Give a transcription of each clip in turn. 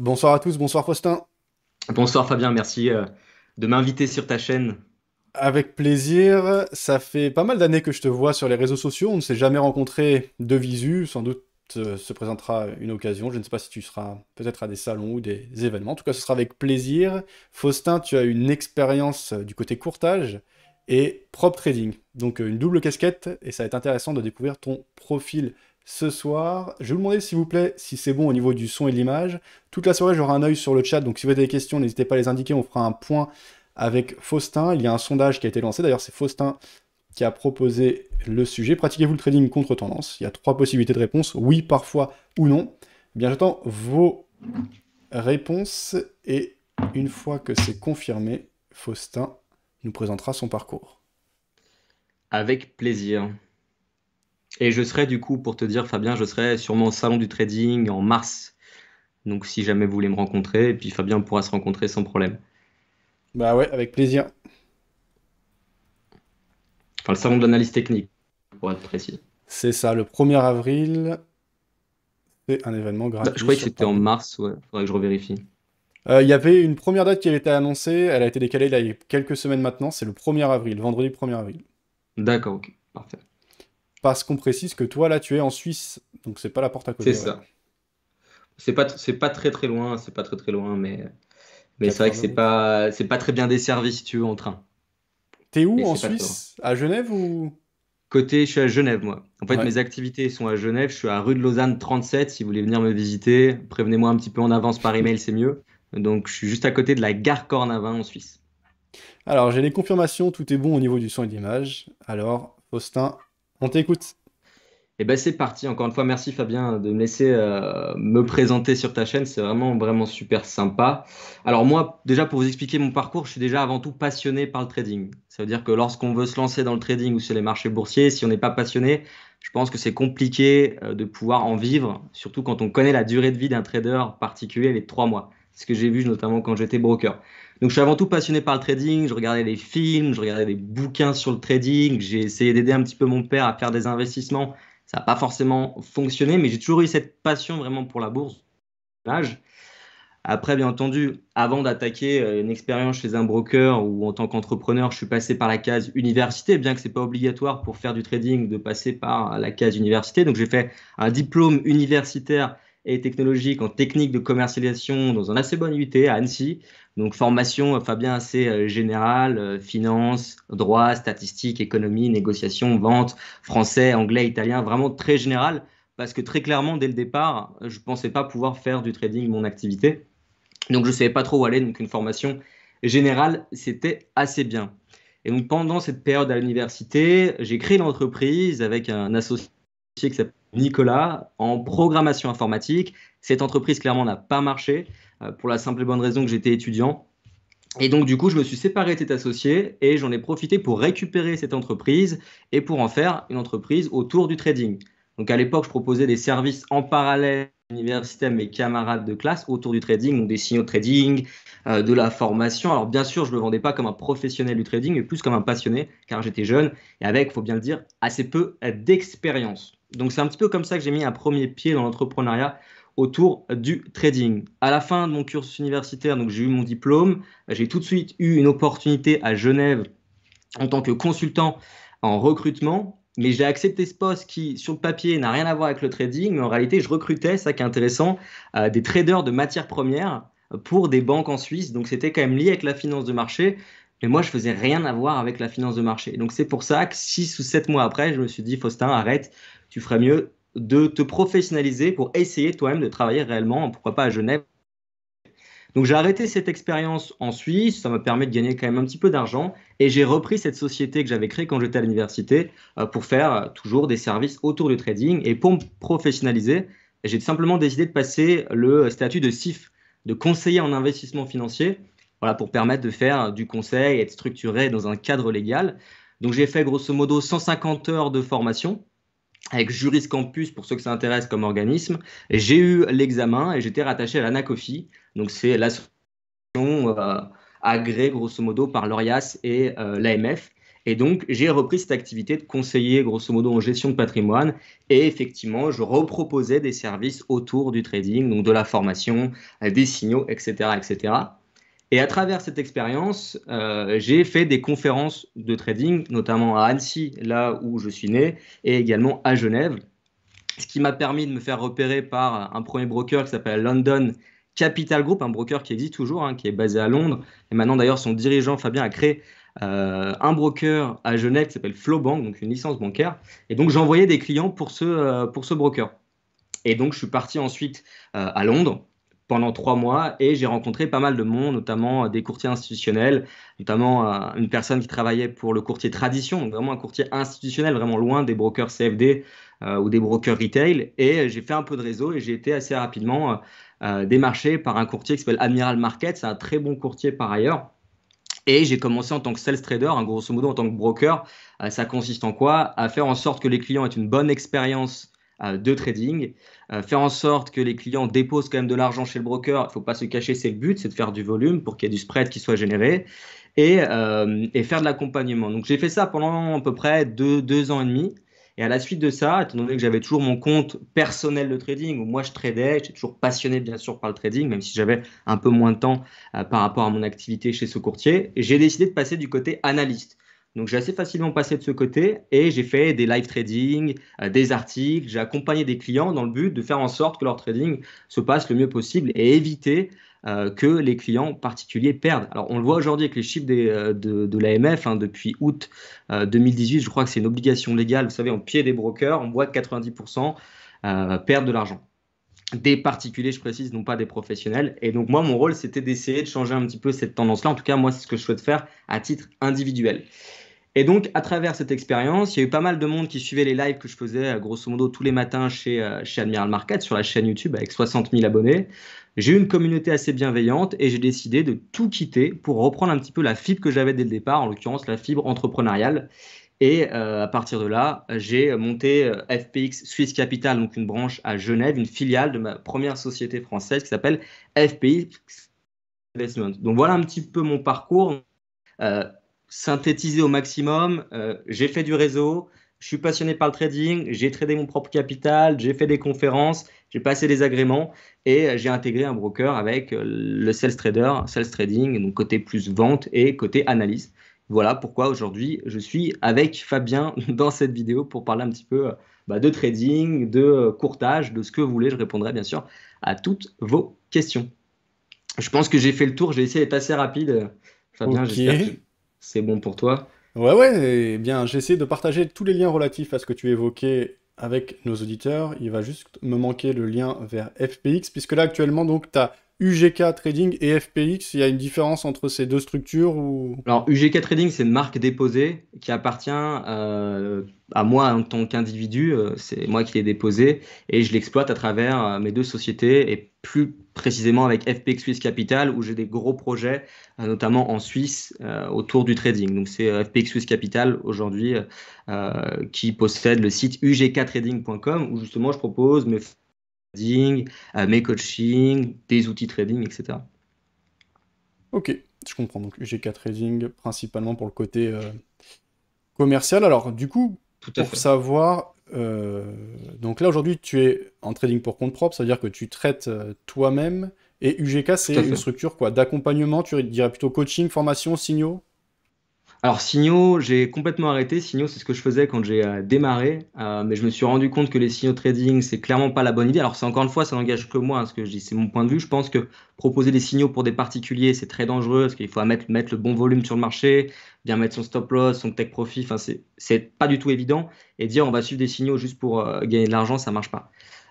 Bonsoir à tous, bonsoir Faustin. Bonsoir Fabien, merci euh, de m'inviter sur ta chaîne. Avec plaisir. Ça fait pas mal d'années que je te vois sur les réseaux sociaux. On ne s'est jamais rencontré de visu. Sans doute euh, se présentera une occasion. Je ne sais pas si tu seras peut-être à des salons ou des événements. En tout cas, ce sera avec plaisir. Faustin, tu as une expérience euh, du côté courtage et prop trading. Donc une double casquette et ça va être intéressant de découvrir ton profil ce soir. Je vais vous demander s'il vous plaît si c'est bon au niveau du son et de l'image. Toute la soirée, j'aurai un œil sur le chat, donc si vous avez des questions, n'hésitez pas à les indiquer, on fera un point avec Faustin. Il y a un sondage qui a été lancé, d'ailleurs c'est Faustin qui a proposé le sujet. Pratiquez-vous le trading contre tendance Il y a trois possibilités de réponse, oui, parfois ou non. Eh bien j'attends vos réponses et une fois que c'est confirmé, Faustin nous présentera son parcours. Avec plaisir. Et je serai du coup, pour te dire Fabien, je serai sûrement au salon du trading en mars. Donc si jamais vous voulez me rencontrer, et puis Fabien pourra se rencontrer sans problème. Bah ouais, avec plaisir. Enfin le salon de l'analyse technique, pour être précis. C'est ça, le 1er avril. C'est un événement bah, gratuit. Je croyais que c'était en mars, ouais. Faudrait que je revérifie. Il euh, y avait une première date qui avait été annoncée, elle a été décalée il y a quelques semaines maintenant, c'est le 1er avril, vendredi 1er avril. D'accord, ok, parfait. Parce qu'on précise que toi, là, tu es en Suisse, donc c'est pas la porte à côté. C'est ça. C'est pas, c'est pas très très loin, c'est pas très très loin, mais, mais c'est vrai que c'est pas, c'est pas très bien desservi si tu veux en train. T'es où en Suisse À Genève ou Côté, je suis à Genève, moi. En fait, mes activités sont à Genève. Je suis à rue de Lausanne 37. Si vous voulez venir me visiter, prévenez-moi un petit peu en avance par email, c'est mieux. Donc, je suis juste à côté de la gare Cornavin en Suisse. Alors, j'ai les confirmations. Tout est bon au niveau du son et de l'image. Alors, Austin on t'écoute. Eh ben c'est parti. Encore une fois, merci Fabien de me laisser euh, me présenter sur ta chaîne. C'est vraiment vraiment super sympa. Alors moi, déjà pour vous expliquer mon parcours, je suis déjà avant tout passionné par le trading. Ça veut dire que lorsqu'on veut se lancer dans le trading ou sur les marchés boursiers, si on n'est pas passionné, je pense que c'est compliqué euh, de pouvoir en vivre, surtout quand on connaît la durée de vie d'un trader particulier, les trois mois ce que j'ai vu notamment quand j'étais broker. Donc je suis avant tout passionné par le trading, je regardais des films, je regardais des bouquins sur le trading, j'ai essayé d'aider un petit peu mon père à faire des investissements, ça n'a pas forcément fonctionné, mais j'ai toujours eu cette passion vraiment pour la bourse. Après, bien entendu, avant d'attaquer euh, une expérience chez un broker ou en tant qu'entrepreneur, je suis passé par la case université, bien que ce n'est pas obligatoire pour faire du trading de passer par la case université. Donc j'ai fait un diplôme universitaire et technologique en technique de commercialisation dans un assez bon UT à Annecy. Donc formation, euh, Fabien, assez euh, générale, euh, finance, droit, statistique, économie, négociation, vente, français, anglais, italien, vraiment très général. Parce que très clairement, dès le départ, je ne pensais pas pouvoir faire du trading mon activité. Donc je ne savais pas trop où aller, donc une formation générale, c'était assez bien. Et donc pendant cette période à l'université, j'ai créé l'entreprise avec un associé qui s'appelle Nicolas, en programmation informatique. Cette entreprise, clairement, n'a pas marché euh, pour la simple et bonne raison que j'étais étudiant. Et donc, du coup, je me suis séparé de cet associé et j'en ai profité pour récupérer cette entreprise et pour en faire une entreprise autour du trading. Donc, à l'époque, je proposais des services en parallèle à l'université à mes camarades de classe autour du trading, donc des signaux de trading, euh, de la formation. Alors, bien sûr, je ne me vendais pas comme un professionnel du trading, mais plus comme un passionné, car j'étais jeune et avec, il faut bien le dire, assez peu d'expérience. Donc c'est un petit peu comme ça que j'ai mis un premier pied dans l'entrepreneuriat autour du trading. À la fin de mon cursus universitaire, donc j'ai eu mon diplôme, j'ai tout de suite eu une opportunité à Genève en tant que consultant en recrutement. Mais j'ai accepté ce poste qui, sur le papier, n'a rien à voir avec le trading, mais en réalité, je recrutais, ça qui est intéressant, euh, des traders de matières premières pour des banques en Suisse. Donc c'était quand même lié avec la finance de marché. Mais moi, je faisais rien à voir avec la finance de marché. Donc c'est pour ça que six ou sept mois après, je me suis dit, Faustin, arrête, tu ferais mieux de te professionnaliser pour essayer toi-même de travailler réellement, pourquoi pas à Genève. Donc j'ai arrêté cette expérience en Suisse, ça m'a permis de gagner quand même un petit peu d'argent, et j'ai repris cette société que j'avais créée quand j'étais à l'université euh, pour faire toujours des services autour du trading. Et pour me professionnaliser, j'ai simplement décidé de passer le statut de CIF, de conseiller en investissement financier, voilà, pour permettre de faire du conseil et être structuré dans un cadre légal. Donc j'ai fait grosso modo 150 heures de formation avec Juris Campus pour ceux que ça intéresse comme organisme. J'ai eu l'examen et j'étais rattaché à l'ANACOFI, donc c'est l'association euh, agréée grosso modo par l'ORIAS et euh, l'AMF. Et donc j'ai repris cette activité de conseiller grosso modo en gestion de patrimoine et effectivement je reproposais des services autour du trading, donc de la formation, euh, des signaux, etc. etc. Et à travers cette expérience, euh, j'ai fait des conférences de trading, notamment à Annecy, là où je suis né, et également à Genève, ce qui m'a permis de me faire repérer par un premier broker qui s'appelle London Capital Group, un broker qui existe toujours, hein, qui est basé à Londres. Et maintenant, d'ailleurs, son dirigeant, Fabien, a créé euh, un broker à Genève qui s'appelle Flowbank, donc une licence bancaire. Et donc, j'envoyais des clients pour ce, euh, pour ce broker. Et donc, je suis parti ensuite à Londres pendant trois mois et j'ai rencontré pas mal de monde, notamment euh, des courtiers institutionnels, notamment euh, une personne qui travaillait pour le courtier tradition, donc vraiment un courtier institutionnel, vraiment loin des brokers CFD euh, ou des brokers retail. Et j'ai fait un peu de réseau et j'ai été assez rapidement démarché par un courtier qui s'appelle Admiral Market, c'est un très bon courtier par ailleurs. Et j'ai commencé en tant que sales trader, un hein, grosso modo en tant que broker. ça consiste en quoi À faire en sorte que les clients aient une bonne expérience euh, de trading, euh, faire en sorte que les clients déposent quand même de l'argent chez le broker. Il ne faut pas se cacher, c'est le but, c'est de faire du volume pour qu'il y ait du spread qui soit généré et, euh, faire de l'accompagnement. Donc j'ai fait ça pendant à peu près deux, ans et demi. Et à la suite de ça, étant donné que j'avais toujours mon compte personnel de trading où moi je tradais, j'étais toujours passionné bien sûr par le trading, même si j'avais un peu moins de temps par rapport à mon activité chez ce courtier, j'ai décidé de passer du côté analyste. Donc j'ai assez facilement passé de ce côté et j'ai fait des live trading, euh, des articles, j'ai accompagné des clients dans le but de faire en sorte que leur trading se passe le mieux possible et éviter euh, que les clients particuliers perdent. Alors on le voit aujourd'hui avec les chiffres euh, de, de l'AMF hein, depuis août 2018, je crois que c'est une obligation légale, vous savez, en pied des brokers, on voit que 90% perdent de l'argent des particuliers, je précise, non pas des professionnels. Et donc moi, mon rôle, c'était d'essayer de changer un petit peu cette tendance-là. En tout cas, moi, c'est ce que je souhaite faire à titre individuel. Et donc, à travers cette expérience, il y a eu pas mal de monde qui suivait les lives que je faisais, euh, grosso modo, tous les matins chez, euh, chez Admiral Market, sur la chaîne YouTube, avec 60 000 abonnés. J'ai eu une communauté assez bienveillante et j'ai décidé de tout quitter pour reprendre un petit peu la fibre que j'avais dès le départ, en l'occurrence la fibre entrepreneuriale. Et euh, à partir de là, j'ai monté FPX Swiss Capital, donc une branche à Genève, une filiale de ma première société française qui s'appelle FPX Investment. Donc voilà un petit peu mon parcours. Euh, synthétiser au maximum. Euh, j'ai fait du réseau, je suis passionné par le trading, j'ai tradé mon propre capital, j'ai fait des conférences, j'ai passé des agréments et euh, j'ai intégré un broker avec euh, le sales trader, sales trading, donc côté plus vente et côté analyse. Voilà pourquoi aujourd'hui je suis avec Fabien dans cette vidéo pour parler un petit peu bah, de trading, de courtage, de ce que vous voulez. Je répondrai bien sûr à toutes vos questions. Je pense que j'ai fait le tour, j'ai essayé d'être assez rapide. Fabien, j'espère c'est bon pour toi Ouais, ouais, et eh bien, j'essaie de partager tous les liens relatifs à ce que tu évoquais avec nos auditeurs. Il va juste me manquer le lien vers FPX, puisque là, actuellement, donc, tu as UGK Trading et FPX, il y a une différence entre ces deux structures ou... Alors UGK Trading, c'est une marque déposée qui appartient euh, à moi en tant qu'individu, euh, c'est moi qui l'ai déposée et je l'exploite à travers euh, mes deux sociétés et plus précisément avec FPX Suisse Capital où j'ai des gros projets, notamment en Suisse, autour du trading. Donc c'est FPX Suisse Capital aujourd'hui qui possède le site ugktrading.com où justement je propose mes à euh, mes coachings, des outils trading, etc. Ok, je comprends. Donc UGK Trading, principalement pour le côté euh, commercial. Alors, du coup, pour savoir, euh, donc là aujourd'hui, tu es en trading pour compte propre, c'est-à-dire que tu traites toi-même. Et UGK, c'est une structure quoi d'accompagnement, tu dirais plutôt coaching, formation, signaux alors signaux, j'ai complètement arrêté. Signaux, c'est ce que je faisais quand j'ai euh, démarré, euh, mais je me suis rendu compte que les signaux trading, c'est clairement pas la bonne idée. Alors c'est encore une fois, ça n'engage que moi, hein, ce que je dis, c'est mon point de vue. Je pense que proposer des signaux pour des particuliers, c'est très dangereux, parce qu'il faut mettre, mettre, le bon volume sur le marché, bien mettre son stop loss, son take profit. Enfin, c'est pas du tout évident. Et dire on va suivre des signaux juste pour euh, gagner de l'argent, ça marche pas.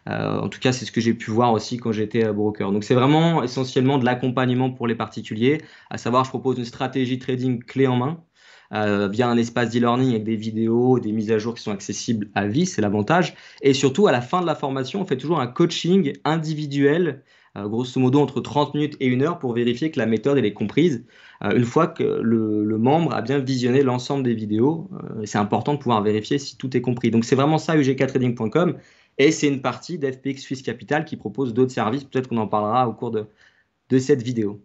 Euh, en tout cas, c'est ce que j'ai pu voir aussi quand j'étais broker. Donc, c'est vraiment essentiellement de l'accompagnement pour les particuliers, à savoir, je propose une stratégie trading clé en main euh, via un espace d'e-learning avec des vidéos, des mises à jour qui sont accessibles à vie, c'est l'avantage. Et surtout, à la fin de la formation, on fait toujours un coaching individuel, euh, grosso modo entre 30 minutes et 1 heure, pour vérifier que la méthode elle est comprise, euh, une fois que le, membre a bien visionné l'ensemble des vidéos. c'est important de pouvoir vérifier si tout est compris. Donc c'est vraiment ça, ugktrading.com. Et c'est une partie d'FPX Suisse Capital qui propose d'autres services. Peut-être qu'on en parlera au cours de, de cette vidéo.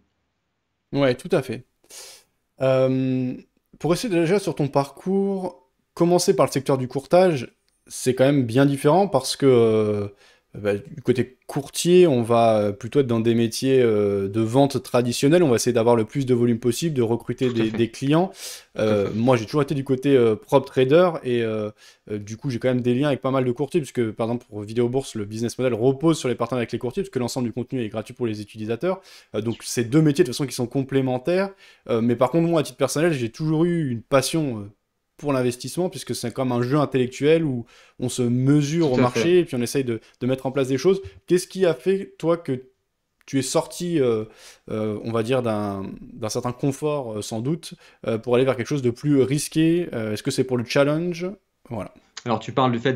Ouais, tout à fait. Euh, pour essayer déjà sur ton parcours, commencer par le secteur du courtage, c'est quand même bien différent parce que euh, bah, du côté courtier, on va euh, plutôt être dans des métiers euh, de vente traditionnelle. On va essayer d'avoir le plus de volume possible, de recruter des, clients. Euh, moi, j'ai toujours été du côté prop trader et du coup, j'ai quand même des liens avec pas mal de courtiers, puisque par exemple pour Vidéo Bourse, le business model repose sur les partenaires avec les courtiers, puisque l'ensemble du contenu est gratuit pour les utilisateurs. donc, ces deux métiers de toute façon qui sont complémentaires. mais par contre, moi, à titre personnel, j'ai toujours eu une passion pour l'investissement, puisque c'est comme un jeu intellectuel où on se mesure au marché et puis on essaye de, mettre en place des choses. Qu'est-ce qui a fait, toi, que tu es sorti, euh, euh, on va dire, d'un certain confort, euh, sans doute, pour aller vers quelque chose de plus risqué Est-ce que c'est pour le challenge Voilà. Alors, tu parles du fait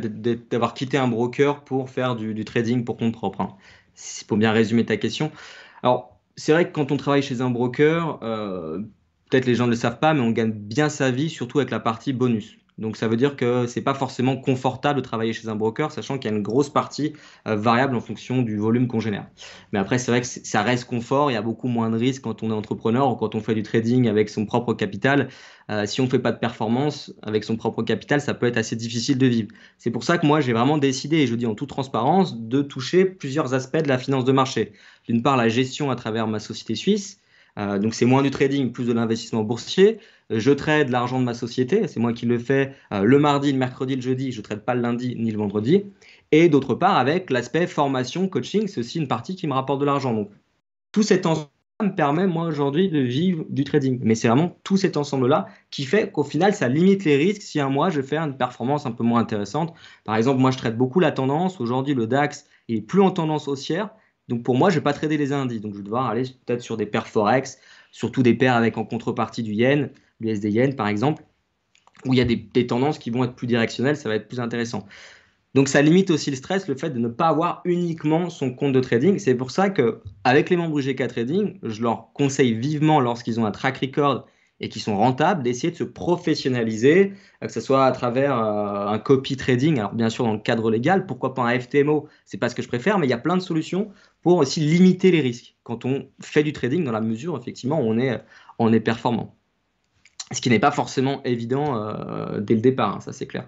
d'avoir quitté un broker pour faire du, trading pour compte propre. C'est hein. pour bien résumer ta question. Alors, c'est vrai que quand on travaille chez un broker, peut-être les gens ne le savent pas, mais on gagne bien sa vie, surtout avec la partie bonus. Donc ça veut dire que c'est pas forcément confortable de travailler chez un broker, sachant qu'il y a une grosse partie euh, variable en fonction du volume qu'on génère. Mais après, c'est vrai que ça reste confort, il y a beaucoup moins de risques quand on est entrepreneur ou quand on fait du trading avec son propre capital. Euh, si on ne fait pas de performance avec son propre capital, ça peut être assez difficile de vivre. C'est pour ça que moi, j'ai vraiment décidé, et je dis en toute transparence, de toucher plusieurs aspects de la finance de marché. D'une part, la gestion à travers ma société suisse euh, donc c'est moins du trading, plus de l'investissement boursier. Je trade l'argent de ma société, c'est moi qui le fais euh, le mardi, le mercredi, le jeudi, je ne trade pas le lundi ni le vendredi. Et d'autre part, avec l'aspect formation, coaching, c'est aussi une partie qui me rapporte de l'argent. Donc tout cet ensemble me permet, moi, aujourd'hui, de vivre du trading. Mais c'est vraiment tout cet ensemble-là qui fait qu'au final, ça limite les risques si un mois, je fais une performance un peu moins intéressante. Par exemple, moi, je traite beaucoup la tendance. Aujourd'hui, le DAX est plus en tendance haussière. Donc pour moi, je ne vais pas trader les indices. Donc je vais devoir aller peut-être sur des paires forex, surtout des paires avec en contrepartie du yen, l'USD yen par exemple, où il y a des, tendances qui vont être plus directionnelles, ça va être plus intéressant. Donc ça limite aussi le stress, le fait de ne pas avoir uniquement son compte de trading. C'est pour ça que avec les membres UGK Trading, je leur conseille vivement lorsqu'ils ont un track record et qui sont rentables, d'essayer de se professionnaliser, euh, que ce soit à travers euh, un copy trading, alors bien sûr dans le cadre légal, pourquoi pas un FTMO, c'est pas ce que je préfère, mais il y a plein de solutions pour aussi limiter les risques quand on fait du trading dans la mesure effectivement où on est, euh, on est performant. Ce qui n'est pas forcément évident dès le départ, hein, ça c'est clair.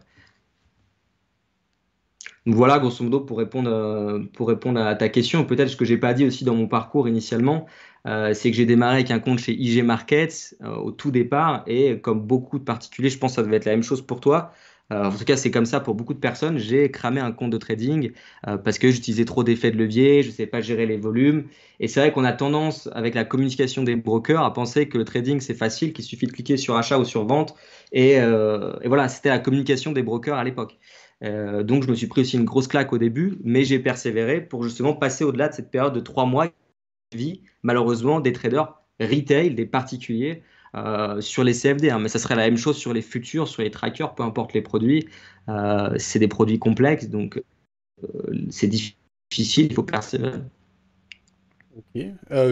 voilà, grosso modo, pour répondre, pour répondre à ta question, peut-être ce que je n'ai pas dit aussi dans mon parcours initialement, euh, c'est que j'ai démarré avec un compte chez IG Markets euh, au tout départ et comme beaucoup de particuliers, je pense que ça devait être la même chose pour toi. Euh, en tout cas, c'est comme ça pour beaucoup de personnes. J'ai cramé un compte de trading parce que j'utilisais trop d'effets de levier, je ne savais pas gérer les volumes. Et c'est vrai qu'on a tendance, avec la communication des brokers, à penser que le trading, c'est facile, qu'il suffit de cliquer sur achat ou sur vente. Et, et voilà, c'était la communication des brokers à l'époque. donc, je me suis pris aussi une grosse claque au début, mais j'ai persévéré pour justement passer au-delà de cette période de trois mois vie, malheureusement, des traders retail, des particuliers euh, sur les CFD. Hein. Mais ça serait la même chose sur les futurs, sur les trackers, peu importe les produits. Euh, c'est des produits complexes, donc euh, c'est difficile, il faut persévérer. Ok.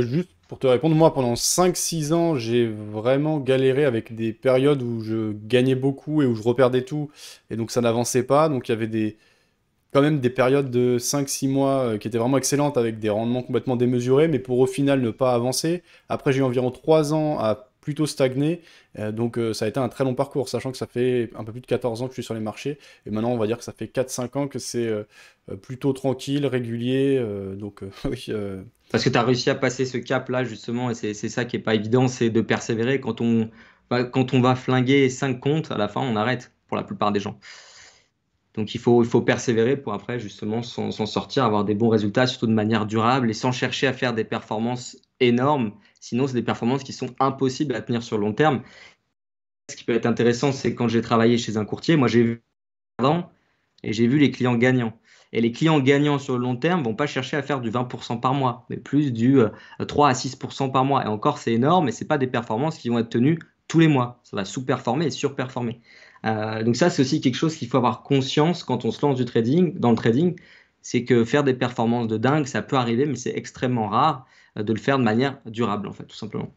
juste pour te répondre, moi, pendant 5-6 ans, j'ai vraiment galéré avec des périodes où je gagnais beaucoup et où je reperdais tout. Et donc, ça n'avançait pas. Donc, il y avait des quand même des périodes de 5-6 mois euh, qui étaient vraiment excellentes avec des rendements complètement démesurés, mais pour au final ne pas avancer. Après, j'ai eu environ 3 ans à plutôt stagner. Euh, donc euh, ça a été un très long parcours, sachant que ça fait un peu plus de 14 ans que je suis sur les marchés. Et maintenant, on va dire que ça fait 4-5 ans que c'est plutôt tranquille, régulier. donc oui. Parce que tu as réussi à passer ce cap-là, justement, et c'est ça qui est pas évident, c'est de persévérer. Quand on, quand on va flinguer 5 comptes, à la fin, on arrête pour la plupart des gens. Donc il faut, il faut persévérer pour après justement s'en sortir, avoir des bons résultats, surtout de manière durable et sans chercher à faire des performances énormes. Sinon, c'est des performances qui sont impossibles à tenir sur le long terme. Ce qui peut être intéressant, c'est quand j'ai travaillé chez un courtier, moi j'ai vu et j'ai vu les clients gagnants. Et les clients gagnants sur le long terme vont pas chercher à faire du 20% par mois, mais plus du 3 euh, à 6% par mois. Et encore, c'est énorme mais ce pas des performances qui vont être tenues tous les mois. Ça va sous-performer et surperformer. Euh, donc ça, c'est aussi quelque chose qu'il faut avoir conscience quand on se lance du trading, dans le trading, c'est que faire des performances de dingue, ça peut arriver, mais c'est extrêmement rare euh, de le faire de manière durable, en fait, tout simplement.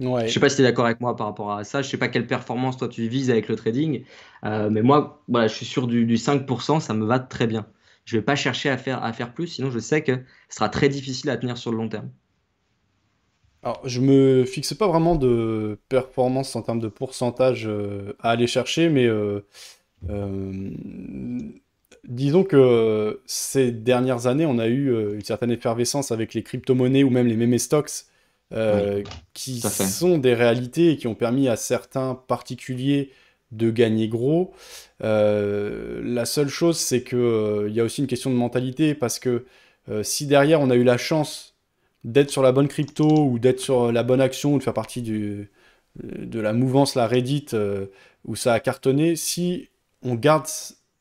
Je ne sais pas si tu es d'accord avec moi par rapport à ça. Je ne sais pas quelle performance toi tu vises avec le trading, euh, mais moi, je suis sûr du, du 5%, ça me va très bien. Je ne vais pas chercher à faire, à faire plus, sinon je sais que ce sera très difficile à tenir sur le long terme. Alors, je me fixe pas vraiment de performance en termes de pourcentage euh, à aller chercher, mais euh, euh, disons que ces dernières années, on a eu une certaine effervescence avec les crypto-monnaies ou même les meme stocks, qui sont des réalités et qui ont permis à certains particuliers de gagner gros. la seule chose, c'est qu'il il y a aussi une question de mentalité, parce que si derrière on a eu la chance d'être sur la bonne crypto ou d'être sur euh, la bonne action ou de faire partie du, euh, de la mouvance, la Reddit, euh, où ça a cartonné, si on garde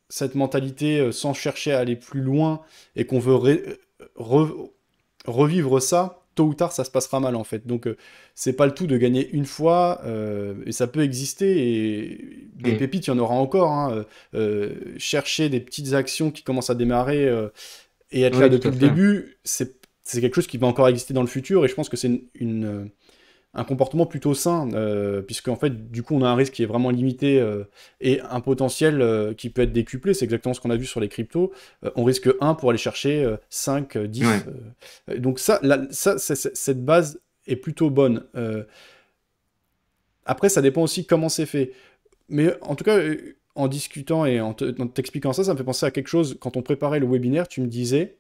cette mentalité sans chercher à aller plus loin et qu'on veut revivre ça, tôt ou tard, ça se passera mal en fait. Donc, c'est pas le tout de gagner une fois, et ça peut exister, et des mm. pépites, il y en aura encore. Hein, chercher des petites actions qui commencent à démarrer et être là depuis le début, c'est c'est quelque chose qui va encore exister dans le futur, et je pense que c'est une, euh, un comportement plutôt sain, euh, puisque en fait, du coup, on a un risque qui est vraiment limité euh, et un potentiel qui peut être décuplé. C'est exactement ce qu'on a vu sur les cryptos. on risque 1 pour aller chercher 5, 10. donc ça, cette base est plutôt bonne. après, ça dépend aussi comment c'est fait. Mais en tout cas, en discutant et en t'expliquant ça, ça me fait penser à quelque chose. Quand on préparait le webinaire, tu me disais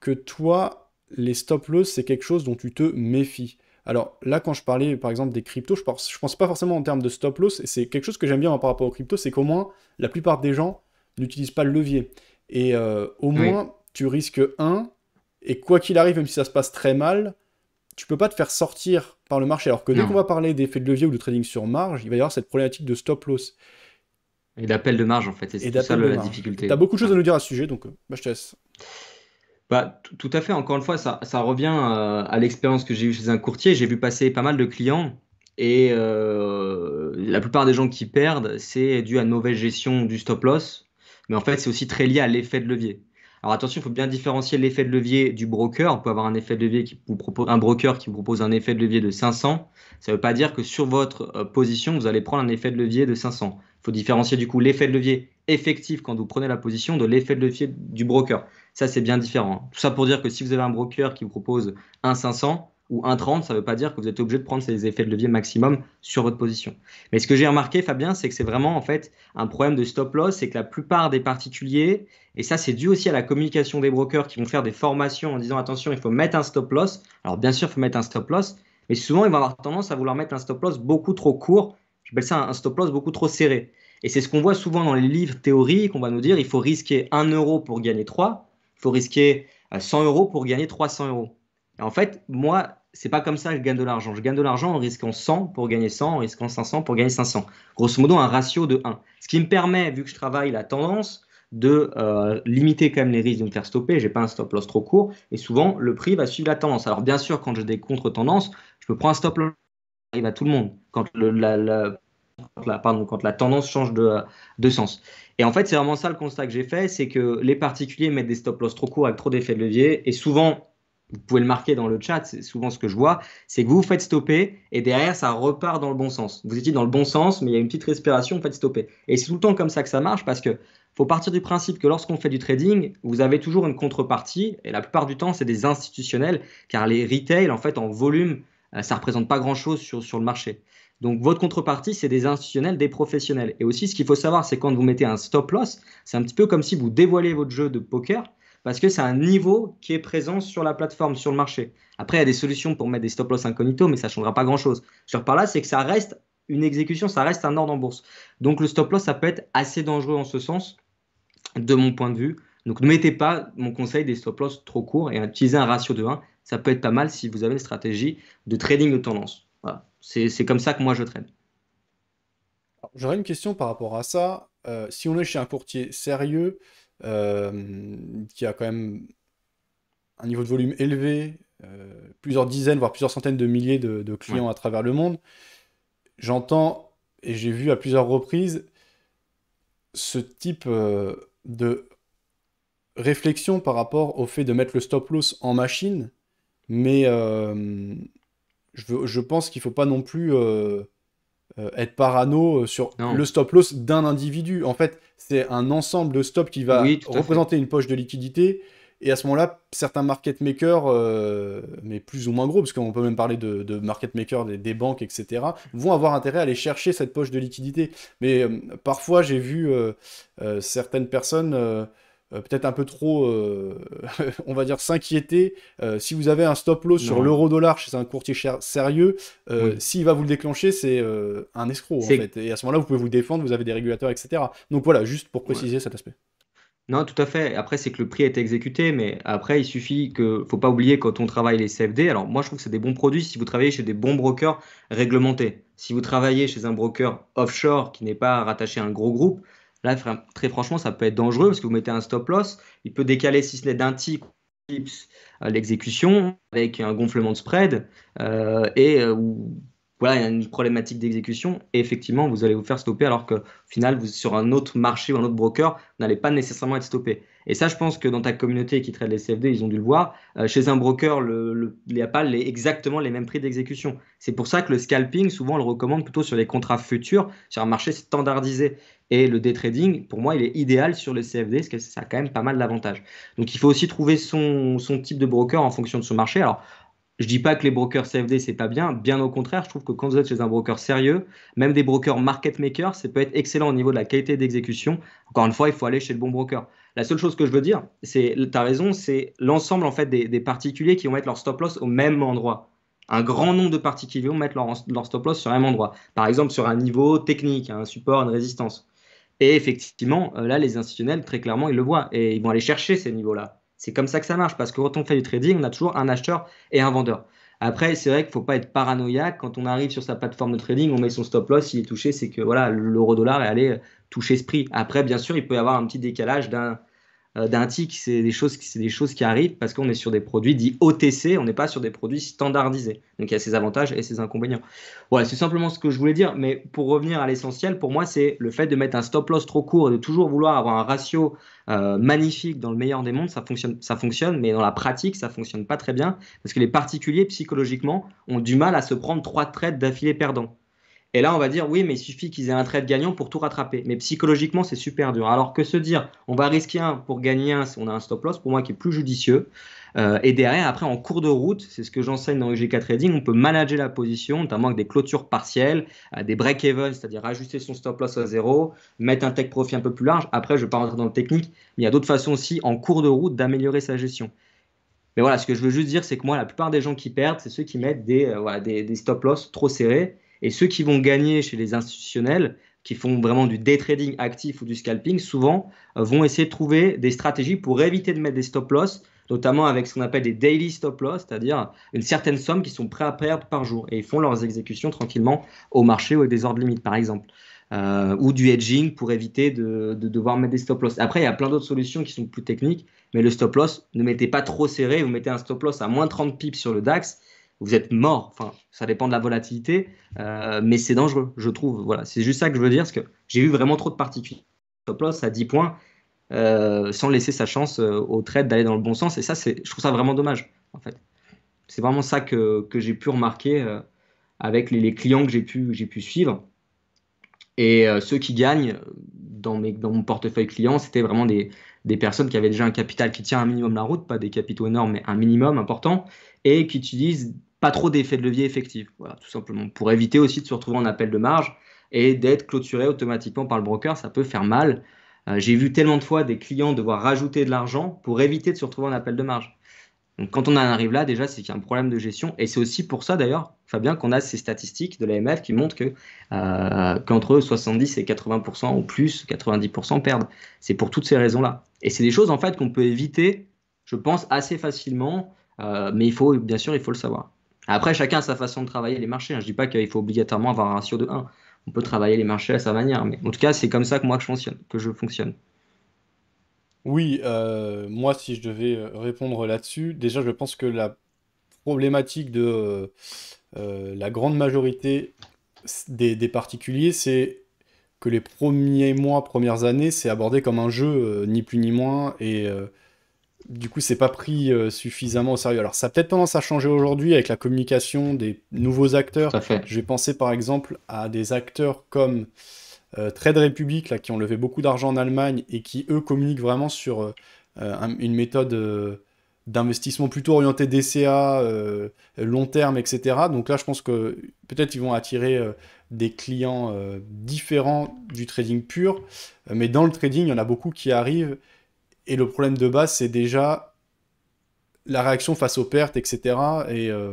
que toi, les stop-loss, c'est quelque chose dont tu te méfies. Alors là, quand je parlais par exemple des cryptos, je pense, je pense pas forcément en termes de stop loss, et c'est quelque chose que j'aime bien par rapport aux cryptos, c'est qu'au moins la plupart des gens n'utilisent pas le levier. Et euh, au moins, tu risques un, et quoi qu'il arrive, même si ça se passe très mal, tu peux pas te faire sortir par le marché. Alors que dès qu'on va parler d'effet de levier ou de trading sur marge, il va y avoir cette problématique de stop loss. Et d'appel de marge en fait, c'est ça la difficulté. Tu as beaucoup de choses à nous dire à ce sujet, donc euh, bah, je te laisse. Bah, tout à fait. Encore une fois, ça, revient euh, à l'expérience que j'ai eue chez un courtier. J'ai vu passer pas mal de clients et euh, la plupart des gens qui perdent, c'est dû à une mauvaise gestion du stop loss. Mais en fait, c'est aussi très lié à l'effet de levier. Alors attention, il faut bien différencier l'effet de levier du broker. On peut avoir un effet de levier qui vous propose un broker qui vous propose un effet de levier de 500. Ça ne veut pas dire que sur votre euh, position, vous allez prendre un effet de levier de 500. Il faut différencier du coup l'effet de levier effectif quand vous prenez la position de l'effet de levier du broker. Ça, c'est bien différent. Hein. Tout ça pour dire que si vous avez un broker qui vous propose un 500, ou 1,30, ça ne veut pas dire que vous êtes obligé de prendre ces effets de levier maximum sur votre position. Mais ce que j'ai remarqué, Fabien, c'est que c'est vraiment en fait un problème de stop loss, c'est que la plupart des particuliers, et ça c'est dû aussi à la communication des brokers qui vont faire des formations en disant attention, il faut mettre un stop loss. Alors bien sûr, il faut mettre un stop loss, mais souvent ils vont avoir tendance à vouloir mettre un stop loss beaucoup trop court. J'appelle ça un stop loss beaucoup trop serré. Et c'est ce qu'on voit souvent dans les livres théoriques, on va nous dire il faut risquer 1 euro pour gagner 3, il faut risquer 100 euh, euros pour gagner 300 euros. En fait, moi, c'est pas comme ça que je gagne de l'argent. Je gagne de l'argent en risquant 100 pour gagner 100, en risquant 500 pour gagner 500. Grosso modo, un ratio de 1. Ce qui me permet, vu que je travaille la tendance, de euh, limiter quand même les risques de me faire stopper. J'ai pas un stop loss trop court et souvent le prix va suivre la tendance. Alors bien sûr, quand j'ai des contre-tendances, je peux prendre un stop loss qui arrive à tout le monde quand, le, la, la tendance change de, de sens. Et en fait, c'est vraiment ça le constat que j'ai fait, c'est que les particuliers mettent des stop loss trop courts avec trop d'effets de levier et souvent vous pouvez le marquer dans le chat, c'est souvent ce que je vois, c'est que vous vous faites stopper et derrière ça repart dans le bon sens. Vous étiez dans le bon sens, mais il y a une petite respiration, vous faites stopper. Et c'est tout le temps comme ça que ça marche parce que faut partir du principe que lorsqu'on fait du trading, vous avez toujours une contrepartie et la plupart du temps c'est des institutionnels car les retail en fait en volume euh, ça représente pas grand chose sur, sur le marché. Donc votre contrepartie, c'est des institutionnels, des professionnels. Et aussi, ce qu'il faut savoir, c'est quand vous mettez un stop loss, c'est un petit peu comme si vous dévoiliez votre jeu de poker parce que c'est un niveau qui est présent sur la plateforme, sur le marché. Après, il y a des solutions pour mettre des stop loss incognito, mais ça ne changera pas grand-chose. Ce je par là, c'est que ça reste une exécution, ça reste un ordre en bourse. Donc le stop loss, ça peut être assez dangereux en ce sens, de mon point de vue. Donc ne mettez pas, mon conseil, des stop loss trop courts et utilisez un ratio de 1. Ça peut être pas mal si vous avez une stratégie de trading de tendance. Voilà. C'est comme ça que moi je traîne. J'aurais une question par rapport à ça. Euh, si on est chez un courtier sérieux, euh, qui a quand même un niveau de volume élevé, euh, plusieurs dizaines, voire plusieurs centaines de milliers de, clients à travers le monde. J'entends et j'ai vu à plusieurs reprises ce type euh, de réflexion par rapport au fait de mettre le stop loss en machine, mais je, je, pense qu'il ne faut pas non plus euh, être parano euh, sur le stop loss d'un individu. En fait, c'est un ensemble de stops qui va représenter une poche de liquidité. Et à ce moment-là, certains market makers, euh, mais plus ou moins gros, parce qu'on peut même parler de, market makers des, banques, etc., vont avoir intérêt à aller chercher cette poche de liquidité. Mais parfois, j'ai vu certaines personnes euh, peut-être un peu trop, euh, on va dire, s'inquiéter. Euh, si vous avez un stop loss sur l'euro dollar chez un courtier sérieux, s'il va vous le déclencher, c'est un escroc Et à ce moment-là, vous pouvez vous défendre, vous avez des régulateurs, etc. Donc voilà, juste pour préciser cet aspect. Non, tout à fait. Après, c'est que le prix a été exécuté, mais après, il suffit que, faut pas oublier quand on travaille les CFD. Alors, moi, je trouve que c'est des bons produits si vous travaillez chez des bons brokers réglementés. Si vous travaillez chez un broker offshore qui n'est pas rattaché à un gros groupe, Là, très franchement, ça peut être dangereux parce que vous mettez un stop loss, il peut décaler si ce n'est d'un tick l'exécution avec un gonflement de spread euh, et euh, voilà, il y a une problématique d'exécution et effectivement vous allez vous faire stopper alors que au final vous, sur un autre marché ou un autre broker vous n'allez pas nécessairement être stoppé. Et ça je pense que dans ta communauté qui traite les CFD ils ont dû le voir, euh, chez un broker il n'y a pas exactement les mêmes prix d'exécution. C'est pour ça que le scalping souvent on le recommande plutôt sur les contrats futurs, sur un marché standardisé. Et le day trading, pour moi, il est idéal sur le CFD parce que ça a quand même pas mal d'avantages. Donc il faut aussi trouver son, type de broker en fonction de son marché. Alors, je dis pas que les brokers CFD c'est pas bien, bien au contraire, je trouve que quand vous êtes chez un broker sérieux, même des brokers market makers, ça peut être excellent au niveau de la qualité d'exécution. Encore une fois, il faut aller chez le bon broker. La seule chose que je veux dire, c'est, tu as raison, c'est l'ensemble en fait des, particuliers qui vont mettre leur stop loss au même endroit. Un grand nombre de particuliers vont mettre leur, leur stop loss sur un même endroit. Par exemple, sur un niveau technique, un hein, support, une résistance. Et effectivement, euh, là, les institutionnels, très clairement, ils le voient et ils vont aller chercher ces niveaux-là. C'est comme ça que ça marche, parce que quand on fait du trading, on a toujours un acheteur et un vendeur. Après, c'est vrai qu'il ne faut pas être paranoïaque. Quand on arrive sur sa plateforme de trading, on met son stop loss, il est touché, c'est que voilà, l'euro dollar est allé toucher ce prix. Après, bien sûr, il peut y avoir un petit décalage d'un, euh, d'un tic. C'est des, choses, c'est des choses qui arrivent parce qu'on est sur des produits dits OTC, on n'est pas sur des produits standardisés. Donc il y a ses avantages et ses inconvénients. Voilà, c'est simplement ce que je voulais dire. Mais pour revenir à l'essentiel, pour moi, c'est le fait de mettre un stop loss trop court et de toujours vouloir avoir un ratio euh, magnifique dans le meilleur des mondes, ça fonctionne, ça fonctionne, mais dans la pratique, ça fonctionne pas très bien parce que les particuliers, psychologiquement, ont du mal à se prendre trois trades d'affilée perdants. Et là, on va dire oui, mais il suffit qu'ils aient un trade gagnant pour tout rattraper. Mais psychologiquement, c'est super dur. Alors que se dire on va risquer un pour gagner un si on a un stop loss, pour moi, qui est plus judicieux. Euh, et derrière, après, en cours de route, c'est ce que j'enseigne dans G4 Trading, on peut manager la position, notamment avec des clôtures partielles, euh, des break-even, c'est-à-dire ajuster son stop loss à zéro, mettre un tech profit un peu plus large. Après, je ne vais pas rentrer dans le technique, mais il y a d'autres façons aussi en cours de route d'améliorer sa gestion. Mais voilà, ce que je veux juste dire, c'est que moi, la plupart des gens qui perdent, c'est ceux qui mettent des euh, stop loss trop serrés. Et ceux qui vont gagner chez les institutionnels, qui font vraiment du day trading actif ou du scalping, souvent euh, vont essayer de trouver des stratégies pour éviter de mettre des stop loss, notamment avec ce qu'on appelle des daily stop loss, c'est-à-dire une certaine somme qui sont prêts à perdre par jour. Et ils font leurs exécutions tranquillement au marché ou avec des ordres limites, par exemple. Euh, ou du hedging pour éviter de, de, devoir mettre des stop loss. Après, il y a plein d'autres solutions qui sont plus techniques, mais le stop loss, ne mettez pas trop serré, vous mettez un stop loss à moins 30 pips sur le DAX vous êtes mort. Enfin, ça dépend de la volatilité, euh, mais c'est dangereux, je trouve. Voilà, c'est juste ça que je veux dire, parce que j'ai eu vraiment trop de particuliers top loss à 10 points, euh, sans laisser sa chance euh, au trade d'aller dans le bon sens. Et ça, je trouve ça vraiment dommage, en fait. C'est vraiment ça que, j'ai pu remarquer avec les, clients que j'ai pu, pu suivre. Et ceux qui gagnent dans, mes, dans mon portefeuille client, c'était vraiment des, des personnes qui avaient déjà un capital qui tient un minimum la route, pas des capitaux énormes, mais un minimum important, et qui utilisent pas trop d'effet de levier effectif, voilà, tout simplement, pour éviter aussi de se retrouver en appel de marge et d'être clôturé automatiquement par le broker, ça peut faire mal. Euh, j'ai vu tellement de fois des clients devoir rajouter de l'argent pour éviter de se retrouver en appel de marge. Donc quand on en arrive là, déjà, c'est qu'il y a un problème de gestion. Et c'est aussi pour ça, d'ailleurs, Fabien, qu'on a ces statistiques de l'AMF qui montrent que euh, qu'entre 70 et 80% ou plus, 90% perdent. C'est pour toutes ces raisons-là. Et c'est des choses, en fait, qu'on peut éviter, je pense, assez facilement. Euh, mais il faut, bien sûr, il faut le savoir. Après, chacun a sa façon de travailler les marchés. Hein. Je ne dis pas qu'il faut obligatoirement avoir un ratio de 1. On peut travailler les marchés à sa manière. Mais en tout cas, c'est comme ça que moi, je fonctionne. Que je fonctionne. Oui, euh, moi, si je devais euh, répondre là-dessus, déjà, je pense que la problématique de euh, la grande majorité des, particuliers, c'est que les premiers mois, premières années, c'est abordé comme un jeu, ni plus ni moins. Et du coup, c'est pas pris euh, suffisamment au sérieux. Alors, ça peut-être tendance à changer aujourd'hui avec la communication des nouveaux acteurs. Je vais penser par exemple à des acteurs comme euh, Trade Republic, là, qui ont levé beaucoup d'argent en Allemagne et qui, eux, communiquent vraiment sur euh, euh, une méthode d'investissement plutôt orientée DCA, long terme, etc. Donc là, je pense que peut-être ils vont attirer des clients différents du trading pur. Mais dans le trading, il y en a beaucoup qui arrivent et le problème de base, c'est déjà la réaction face aux pertes, etc. Et euh,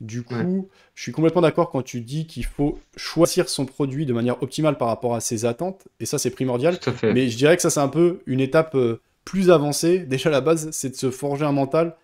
du coup, je suis complètement d'accord quand tu dis qu'il faut choisir son produit de manière optimale par rapport à ses attentes. Et ça, c'est primordial. Mais je dirais que ça, c'est un peu une étape euh, plus avancée. Déjà, la base, c'est de se forger un mental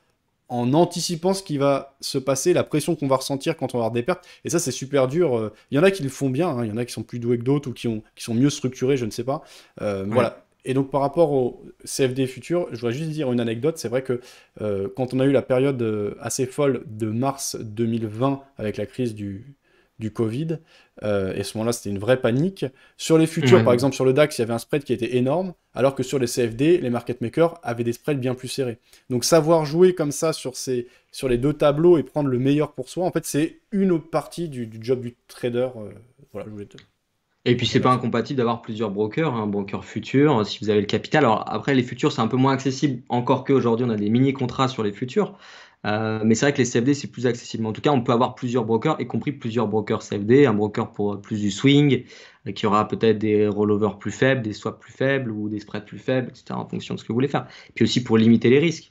en anticipant ce qui va se passer, la pression qu'on va ressentir quand on va avoir des pertes. Et ça, c'est super dur. Euh. Il y en a qui le font bien, hein. il y en a qui sont plus doués que d'autres ou qui, ont, qui sont mieux structurés, je ne sais pas. Voilà, et donc par rapport au CFD futur, je voudrais juste dire une anecdote. C'est vrai que euh, quand on a eu la période euh, assez folle de mars 2020 avec la crise du, du Covid, euh, et ce moment-là c'était une vraie panique, sur les futurs, par exemple sur le DAX, il y avait un spread qui était énorme, alors que sur les CFD, les market makers avaient des spreads bien plus serrés. Donc savoir jouer comme ça sur, ces, sur les deux tableaux et prendre le meilleur pour soi, en fait c'est une autre partie du, du job du trader. voilà, je voulais te et puis, c'est pas incompatible d'avoir plusieurs brokers, un hein, broker futur, euh, si vous avez le capital. Alors, après, les futurs, c'est un peu moins accessible, encore qu'aujourd'hui, on a des mini-contrats sur les futurs. Euh, mais c'est vrai que les CFD, c'est plus accessible. En tout cas, on peut avoir plusieurs brokers, y compris plusieurs brokers CFD, un broker pour euh, plus du swing, qui aura peut-être des rollovers plus faibles, des swaps plus faibles ou des spreads plus faibles, etc., en fonction de ce que vous voulez faire. puis aussi pour limiter les risques.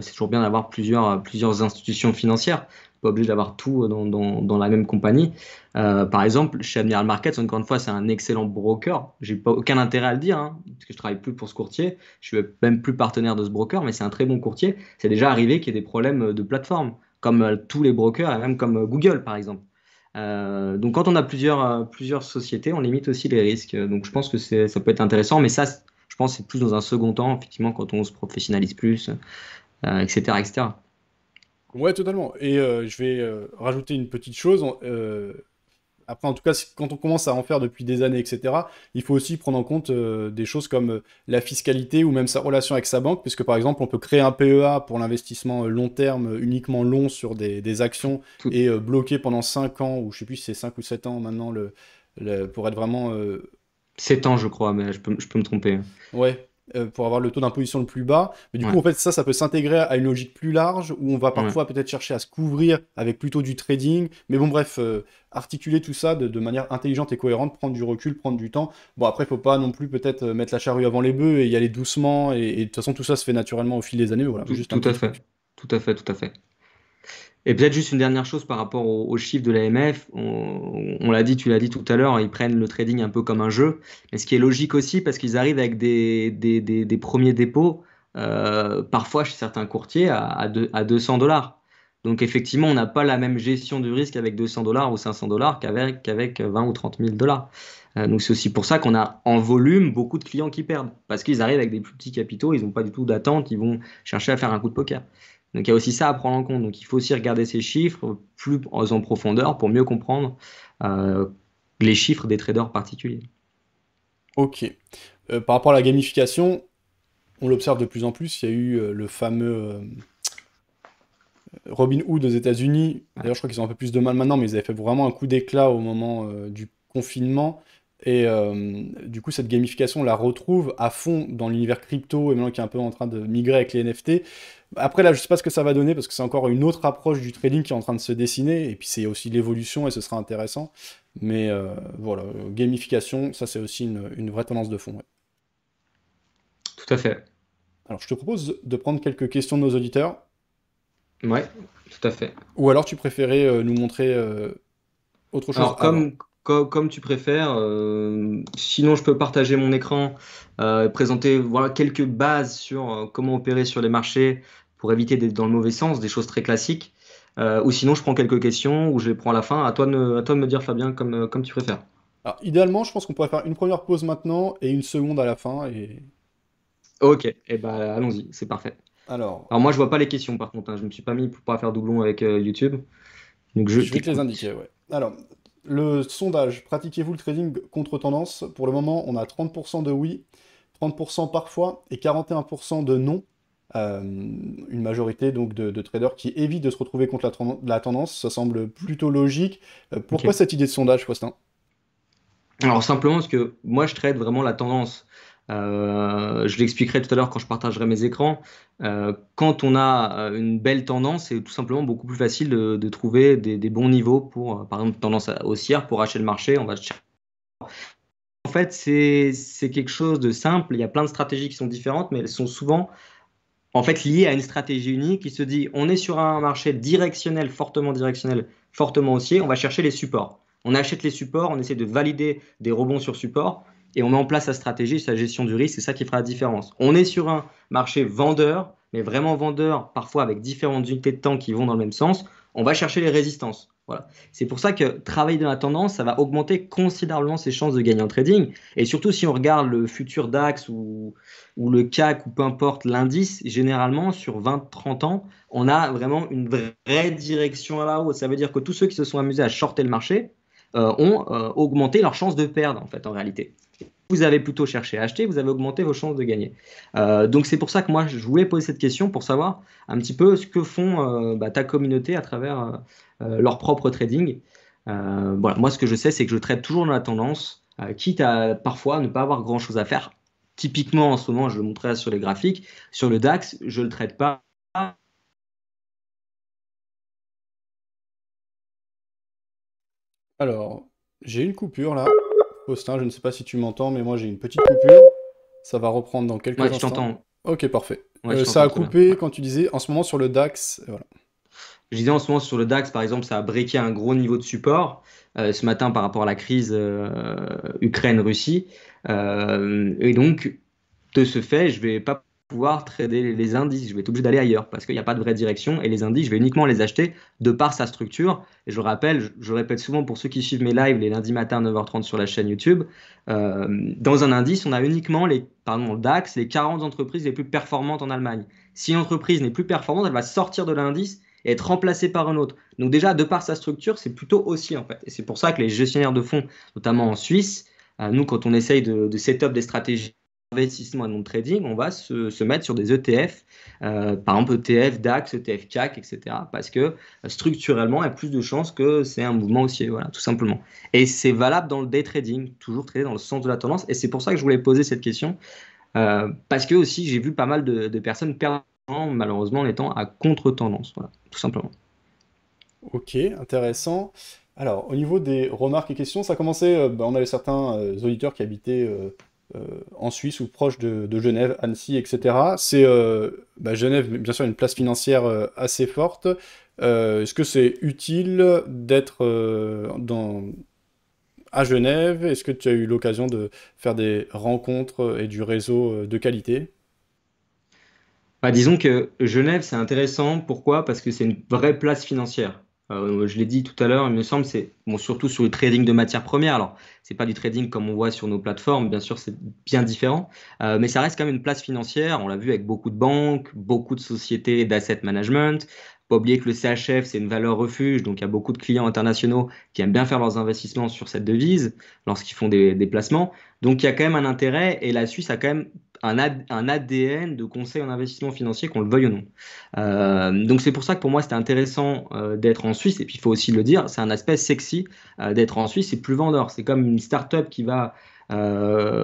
c'est toujours bien d'avoir plusieurs, plusieurs institutions financières pas obligé d'avoir tout euh, dans, dans, dans, la même compagnie. Euh, par exemple, chez Admiral Markets, encore une fois, c'est un excellent broker. J'ai pas aucun intérêt à le dire, hein, parce que je travaille plus pour ce courtier. Je suis même plus partenaire de ce broker, mais c'est un très bon courtier. C'est déjà arrivé qu'il y ait des problèmes de plateforme, comme euh, tous les brokers, et même comme Google, par exemple. donc, quand on a plusieurs, plusieurs sociétés, on limite aussi les risques. Donc, je pense que ça peut être intéressant, mais ça, je pense, c'est plus dans un second temps, effectivement, quand on se professionnalise plus, etc., etc. Ouais, totalement. Et euh, je vais euh, rajouter une petite chose. Euh, après, en tout cas, quand on commence à en faire depuis des années, etc., il faut aussi prendre en compte des choses comme la fiscalité ou même sa relation avec sa banque, puisque par exemple, on peut créer un PEA pour l'investissement long terme, uniquement long sur des, actions, et bloquer pendant 5 ans, ou je sais plus si c'est 5 ou 7 ans maintenant, le, pour être vraiment... 7 ans, je crois, mais je peux, je peux me tromper. Ouais, euh, pour avoir le taux d'imposition le plus bas. Mais du coup, en fait, ça, ça peut s'intégrer à une logique plus large où on va parfois peut-être chercher à se couvrir avec plutôt du trading. Mais bon, bref, euh, articuler tout ça de, manière intelligente et cohérente, prendre du recul, prendre du temps. Bon, après, faut pas non plus peut-être euh, mettre la charrue avant les bœufs et y aller doucement. Et, de toute façon, tout ça se fait naturellement au fil des années. voilà, tout à fait. Tout à fait, tout à fait. Et peut-être juste une dernière chose par rapport aux, chiffres de l'AMF. On, on l'a dit, tu l'as dit tout à l'heure, hein, ils prennent le trading un peu comme un jeu. Mais ce qui est logique aussi, parce qu'ils arrivent avec des, premiers dépôts, euh, parfois chez certains courtiers, à, 200 dollars. Donc effectivement, on n'a pas la même gestion du risque avec 200 dollars ou 500 dollars qu'avec, 20 ou 30 000 dollars. Euh, donc c'est aussi pour ça qu'on a en volume beaucoup de clients qui perdent, parce qu'ils arrivent avec des plus petits capitaux, ils n'ont pas du tout d'attente, ils vont chercher à faire un coup de poker. Donc il y a aussi ça à prendre en compte. Donc il faut aussi regarder ces chiffres plus en profondeur pour mieux comprendre euh, les chiffres des traders particuliers. Ok. Euh, par rapport à la gamification, on l'observe de plus en plus. Il y a eu euh, le fameux Robin Hood aux États-Unis. D'ailleurs, je crois qu'ils ont un peu plus de mal maintenant, mais ils avaient fait vraiment un coup d'éclat au moment du confinement. Et du coup, cette gamification, on la retrouve à fond dans l'univers crypto, et maintenant qui est un peu en train de migrer avec les NFT. Après, là, je ne sais pas ce que ça va donner parce que c'est encore une autre approche du trading qui est en train de se dessiner. Et puis, c'est aussi l'évolution et ce sera intéressant. Mais euh, voilà, gamification, ça, c'est aussi une, vraie tendance de fond. Tout à fait. Alors, je te propose de prendre quelques questions de nos auditeurs. Ouais, tout à fait. Ou alors, tu préférais euh, nous montrer euh, autre chose alors, comme, tu préfères. sinon, je peux partager mon écran, présenter voilà, quelques bases sur comment opérer sur les marchés pour éviter d'être dans le mauvais sens, des choses très classiques. Euh, ou sinon, je prends quelques questions ou je les prends à la fin. À toi de, me dire, Fabien, comme, euh, comme tu préfères. Alors, idéalement, je pense qu'on pourrait faire une première pause maintenant et une seconde à la fin. Et... Ok, et eh ben allons-y, c'est parfait. Alors... Alors, moi, je vois pas les questions par contre. Je hein. Je me suis pas mis pour pas faire doublon avec euh, YouTube. Donc, je, vais te les indiquer, ouais. Alors, le sondage pratiquez-vous le trading contre tendance Pour le moment, on a 30% de oui, 30% parfois et 41% de non. Euh, une majorité donc de, traders qui évitent de se retrouver contre la, la tendance. Ça semble plutôt logique. Euh, pourquoi cette idée de sondage, Faustin Alors simplement parce que moi je trade vraiment la tendance. Euh, je l'expliquerai tout à l'heure quand je partagerai mes écrans. quand on a une belle tendance, c'est tout simplement beaucoup plus facile de, trouver des, bons niveaux pour, par exemple, tendance haussière pour acheter le marché. On va En fait, c'est quelque chose de simple. Il y a plein de stratégies qui sont différentes, mais elles sont souvent en fait lié à une stratégie unique qui se dit on est sur un marché directionnel, fortement directionnel, fortement haussier, on va chercher les supports. On achète les supports, on essaie de valider des rebonds sur support et on met en place sa stratégie, sa gestion du risque, c'est ça qui fera la différence. On est sur un marché vendeur, mais vraiment vendeur, parfois avec différentes unités de temps qui vont dans le même sens. On va chercher les résistances. C'est pour ça que travailler dans la tendance, ça va augmenter considérablement ses chances de gagner en trading. Et surtout, si on regarde le futur DAX ou, le CAC ou peu importe l'indice, généralement, sur 20-30 ans, on a vraiment une vraie direction à la hausse. Ça veut dire que tous ceux qui se sont amusés à shorter le marché euh, ont euh, augmenté leur chance de perdre, en fait, en réalité vous avez plutôt cherché à acheter, vous avez augmenté vos chances de gagner. Euh, donc c'est pour ça que moi je voulais poser cette question pour savoir un petit peu ce que font euh, bah, ta communauté à travers euh, leur propre trading. moi ce que je sais c'est que je traite toujours dans la tendance, quitte à parfois ne pas avoir grand chose à faire. Typiquement en ce moment je le montrerai sur les graphiques, sur le DAX je ne le traite pas. Alors, j'ai une coupure là. Austin, je ne sais pas si tu m'entends, mais moi j'ai une petite coupure. Ça va reprendre dans quelques ouais, instants. t'entends. Ok, parfait. Euh, ça a coupé quand tu disais en ce moment sur le DAX. Voilà. Je disais en ce moment sur le DAX, par exemple, ça a breaké un gros niveau de support euh, ce matin par rapport à la crise euh, Ukraine-Russie. et donc, de ce fait, je ne vais pas pouvoir trader les indices. Je vais être obligé d'aller ailleurs parce qu'il n'y a pas de vraie direction et les indices, je vais uniquement les acheter de par sa structure. Et je rappelle, je, répète souvent pour ceux qui suivent mes lives les lundis matins à 9h30 sur la chaîne YouTube, euh, dans un indice, on a uniquement les, pardon, le DAX, les 40 entreprises les plus performantes en Allemagne. Si une entreprise n'est plus performante, elle va sortir de l'indice et être remplacée par un autre. Donc déjà, de par sa structure, c'est plutôt aussi en fait. Et c'est pour ça que les gestionnaires de fonds, notamment en Suisse, euh, nous, quand on essaye de, de set-up des stratégies investissement et non trading, on va se, mettre sur des ETF, euh, par exemple ETF, DAX, ETF, CAC, etc. Parce que euh, structurellement, il y a plus de chances que c'est un mouvement haussier, voilà, tout simplement. Et c'est valable dans le day trading, toujours très dans le sens de la tendance. Et c'est pour ça que je voulais poser cette question, euh, parce que aussi j'ai vu pas mal de, personnes perdre malheureusement en étant à contre-tendance, voilà, tout simplement. Ok, intéressant. Alors, au niveau des remarques et questions, ça a commencé, bah, on avait certains auditeurs qui habitaient... Euh, en Suisse ou proche de, Genève, Annecy, etc. C'est euh, bah, Genève, bien sûr, une place financière euh, assez forte. Est-ce que c'est utile d'être à Genève Est-ce que tu as eu l'occasion de faire des rencontres et du réseau de qualité bah, Disons que Genève, c'est intéressant. Pourquoi Parce que c'est une vraie place financière. Euh, je l'ai dit tout à l'heure, il me semble, c'est bon, surtout sur le trading de matières premières. Alors, c'est pas du trading comme on voit sur nos plateformes, bien sûr, c'est bien différent, euh, mais ça reste quand même une place financière. On l'a vu avec beaucoup de banques, beaucoup de sociétés d'asset management. Pas oublier que le CHF, c'est une valeur refuge, donc il y a beaucoup de clients internationaux qui aiment bien faire leurs investissements sur cette devise lorsqu'ils font des, des placements. Donc, il y a quand même un intérêt et la Suisse a quand même un, ADN de conseil en investissement financier, qu'on le veuille ou non. Euh, donc c'est pour ça que pour moi c'était intéressant euh, d'être en Suisse, et puis il faut aussi le dire, c'est un aspect sexy euh, d'être en Suisse, c'est plus vendeur, c'est comme une start-up qui va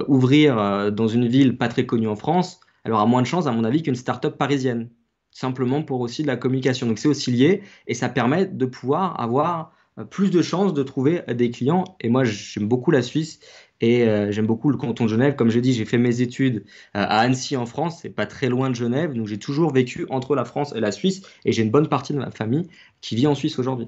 ouvrir dans une ville pas très connue en France, elle aura moins de chance à mon avis qu'une start-up parisienne, simplement pour aussi de la communication. Donc c'est aussi lié, et ça permet de pouvoir avoir plus de chances de trouver des clients. Et moi, j'aime beaucoup la Suisse et euh, j'aime beaucoup le canton de Genève. Comme je dit, j'ai fait mes études euh, à Annecy en France, c'est pas très loin de Genève. Donc j'ai toujours vécu entre la France et la Suisse. Et j'ai une bonne partie de ma famille qui vit en Suisse aujourd'hui.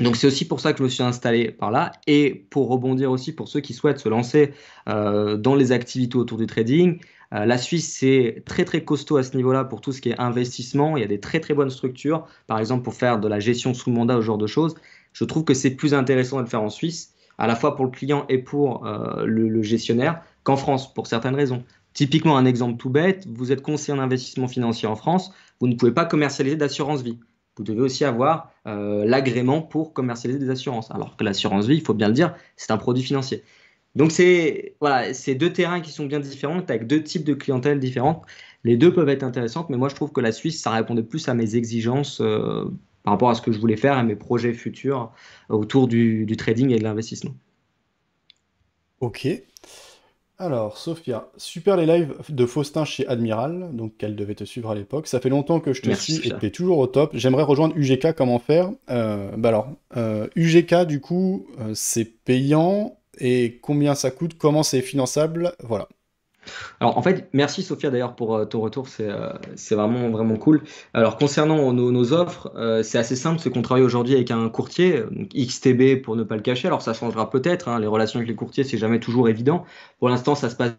Donc c'est aussi pour ça que je me suis installé par là et pour rebondir aussi pour ceux qui souhaitent se lancer euh, dans les activités autour du trading. la Suisse c'est très très costaud à ce niveau-là pour tout ce qui est investissement. Il y a des très très bonnes structures, par exemple pour faire de la gestion sous mandat, ce genre de choses. Je trouve que c'est plus intéressant de le faire en Suisse à la fois pour le client et pour euh, le, gestionnaire, qu'en France, pour certaines raisons. Typiquement, un exemple tout bête, vous êtes conseiller en investissement financier en France, vous ne pouvez pas commercialiser d'assurance vie. Vous devez aussi avoir euh, l'agrément pour commercialiser des assurances. Alors que l'assurance vie, il faut bien le dire, c'est un produit financier. Donc, c'est voilà, deux terrains qui sont bien différents, avec deux types de clientèle différentes. Les deux peuvent être intéressantes, mais moi, je trouve que la Suisse, ça répondait plus à mes exigences euh, par rapport à ce que je voulais faire et mes projets futurs autour du, trading et de l'investissement. Ok. Alors, Sophia, super les lives de Faustin chez Admiral, donc qu'elle devait te suivre à l'époque. Ça fait longtemps que je te suis et tu es toujours au top. J'aimerais rejoindre UGK, comment faire euh, bah alors, UGK, euh, du coup, euh, c'est payant et combien ça coûte, comment c'est finançable, voilà. Alors en fait, merci Sophia d'ailleurs pour euh, ton retour, euh, c'est vraiment vraiment cool. Alors concernant nos, offres, euh, c'est assez simple, c'est qu'on travaille aujourd'hui avec un courtier, XTB pour ne pas le cacher. Alors ça changera peut-être, hein. les relations avec les courtiers, c'est jamais toujours évident. Pour l'instant, ça se passe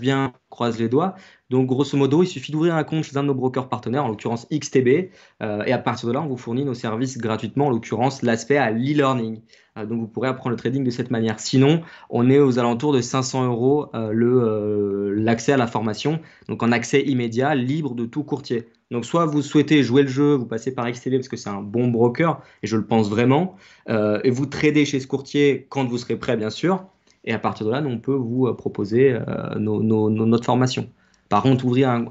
bien, croise les doigts. Donc, grosso modo, il suffit d'ouvrir un compte chez un de nos brokers partenaires, en l'occurrence XTB, euh, et à partir de là, on vous fournit nos services gratuitement, en l'occurrence l'aspect à l'e-learning. Euh, donc, vous pourrez apprendre le trading de cette manière. Sinon, on est aux alentours de 500 euros euh, l'accès à la formation, donc en accès immédiat, libre de tout courtier. Donc, soit vous souhaitez jouer le jeu, vous passez par XTB parce que c'est un bon broker, et je le pense vraiment, et vous tradez chez ce courtier quand vous serez prêt, bien sûr. Et à partir de là, on peut vous euh, proposer euh, notre formation. Par contre, ouvrir un,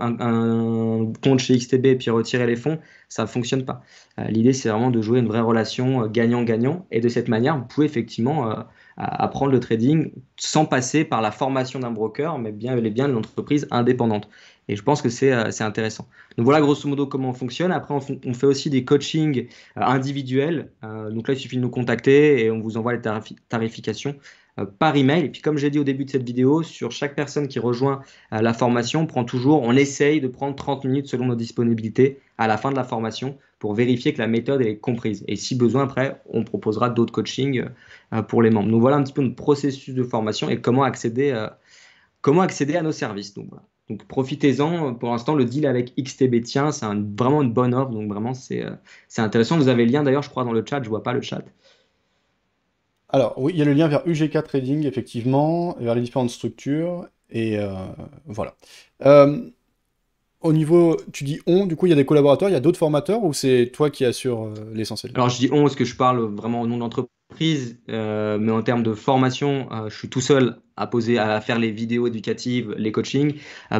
compte chez XTB et puis retirer les fonds, ça ne fonctionne pas. Euh, l'idée, c'est vraiment de jouer une vraie relation gagnant-gagnant. Et de cette manière, vous pouvez effectivement apprendre le trading sans passer par la formation d'un broker, mais bien les biens de l'entreprise indépendante. Et je pense que c'est intéressant. Donc voilà grosso modo comment on fonctionne. Après, on, fait aussi des coachings individuels. donc là, il suffit de nous contacter et on vous envoie les tarifications euh, par email. Et puis, comme j'ai dit au début de cette vidéo, sur chaque personne qui rejoint euh, la formation, on prend toujours, on essaye de prendre 30 minutes selon nos disponibilités à la fin de la formation pour vérifier que la méthode est comprise. Et si besoin, après, on proposera d'autres coachings euh, pour les membres. Donc, voilà un petit peu notre processus de formation et comment accéder, à, comment accéder à nos services. Donc, profitez-en. Pour l'instant, le deal avec XTB tient, c'est vraiment une bonne offre. Donc vraiment, c'est intéressant. Vous avez le lien d'ailleurs, je crois, dans le chat. Je vois pas le chat. Alors, oui, il y a le lien vers UGK Trading, effectivement, vers les différentes structures, et euh, voilà. Euh, au niveau, tu dis on, du coup, il y a des collaborateurs, il y a d'autres formateurs, ou c'est toi qui assures euh, l'essentiel Alors, je dis on parce que je parle vraiment au nom de l'entreprise, mais en termes de formation, je suis tout seul à poser, à faire les vidéos éducatives, les coachings.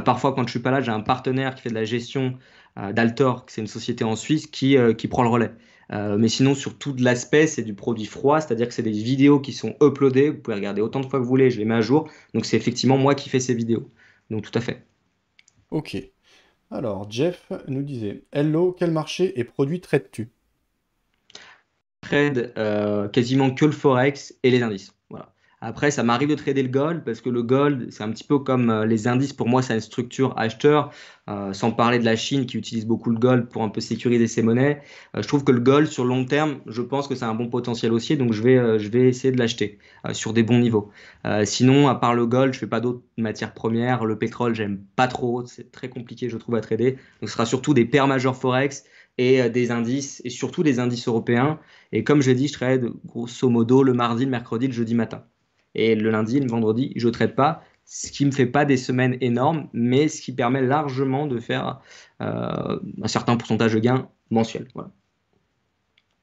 parfois, quand je suis pas là, j'ai un partenaire qui fait de la gestion d'Altor, c'est une société en Suisse, qui prend le relais. Euh, mais sinon, sur tout l'aspect, c'est du produit froid, c'est-à-dire que c'est des vidéos qui sont uploadées. Vous pouvez regarder autant de fois que vous voulez, je les mets à jour. Donc, c'est effectivement moi qui fais ces vidéos. Donc, tout à fait. Ok. Alors, Jeff nous disait Hello, quel marché et produits traites-tu Trade euh, quasiment que le forex et les indices. Après, ça m'arrive de trader le gold parce que le gold, c'est un petit peu comme euh, les indices. Pour moi, c'est une structure acheteur. Euh, sans parler de la Chine qui utilise beaucoup le gold pour un peu sécuriser ses monnaies. Euh, je trouve que le gold, sur long terme, je pense que c'est un bon potentiel haussier, donc je vais, je vais essayer de l'acheter sur des bons niveaux. sinon, à part le gold, je fais pas d'autres matières premières. Le pétrole, j'aime pas trop. C'est très compliqué, je trouve, à trader. Donc, ce sera surtout des paires majeures forex et des indices, et surtout des indices européens. Et comme je l'ai dit, je trade grosso modo le mardi, le mercredi, le jeudi matin. Et le lundi, le vendredi, je ne traite pas, ce qui ne me fait pas des semaines énormes, mais ce qui permet largement de faire euh, un certain pourcentage de gains mensuel.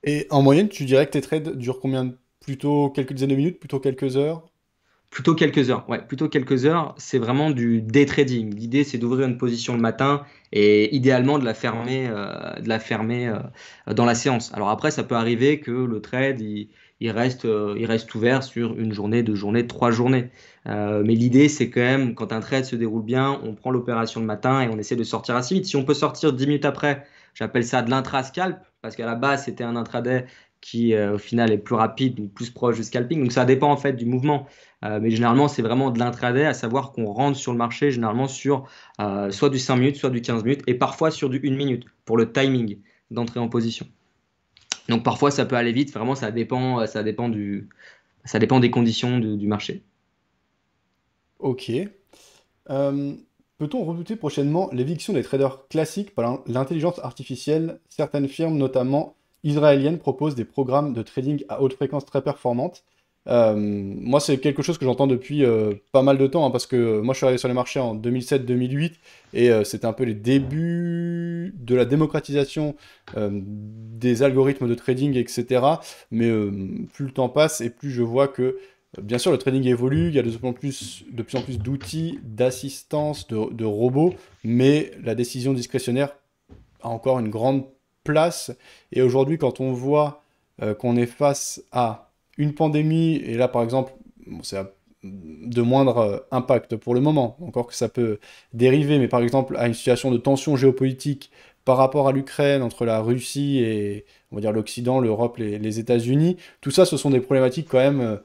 Et en moyenne, tu dirais que tes trades durent combien Plutôt quelques dizaines de minutes, plutôt quelques heures Plutôt quelques heures, ouais, plutôt quelques heures. C'est vraiment du day trading. L'idée, c'est d'ouvrir une position le matin et idéalement de la fermer, euh, de la fermer euh, dans la séance. Alors après, ça peut arriver que le trade, il reste, euh, il reste ouvert sur une journée, deux journées, trois journées. Euh, mais l'idée, c'est quand même, quand un trade se déroule bien, on prend l'opération le matin et on essaie de sortir assez vite. Si on peut sortir dix minutes après, j'appelle ça de l'intra-scalp, parce qu'à la base, c'était un intraday qui, euh, au final, est plus rapide, ou plus proche du scalping. Donc, ça dépend en fait du mouvement. mais généralement, c'est vraiment de l'intraday, à savoir qu'on rentre sur le marché généralement sur soit du 5 minutes, soit du 15 minutes, et parfois sur du 1 minute, pour le timing d'entrée en position. Donc parfois ça peut aller vite, vraiment ça dépend, euh, ça dépend, ça dépend des conditions du marché. Ok. Euh, peut-on redouter prochainement l'éviction des traders classiques par l'intelligence artificielle? Certaines firmes, notamment israéliennes, proposent des programmes de trading à haute fréquence très performantes euh, moi, c'est quelque chose que j'entends depuis euh, pas mal de temps, hein, parce que euh, moi, je suis arrivé sur les marchés en 2007-2008, et c'était un peu les débuts de la démocratisation des algorithmes de trading, etc. Mais plus le temps passe, et plus je vois que, bien sûr, le trading évolue, il y a de plus en plus, de plus, en plus d'outils, d'assistance, de robots, mais la décision discrétionnaire a encore une grande place. Et aujourd'hui, quand on voit qu'on est face à une pandémie, et là par exemple, c'est de moindre euh, impact pour le moment, encore que ça peut dériver, mais par exemple à une situation de tension géopolitique par rapport à l'Ukraine, entre la Russie et on va dire l'Occident, l'Europe, les, États-Unis, tout ça, ce sont des problématiques quand même euh,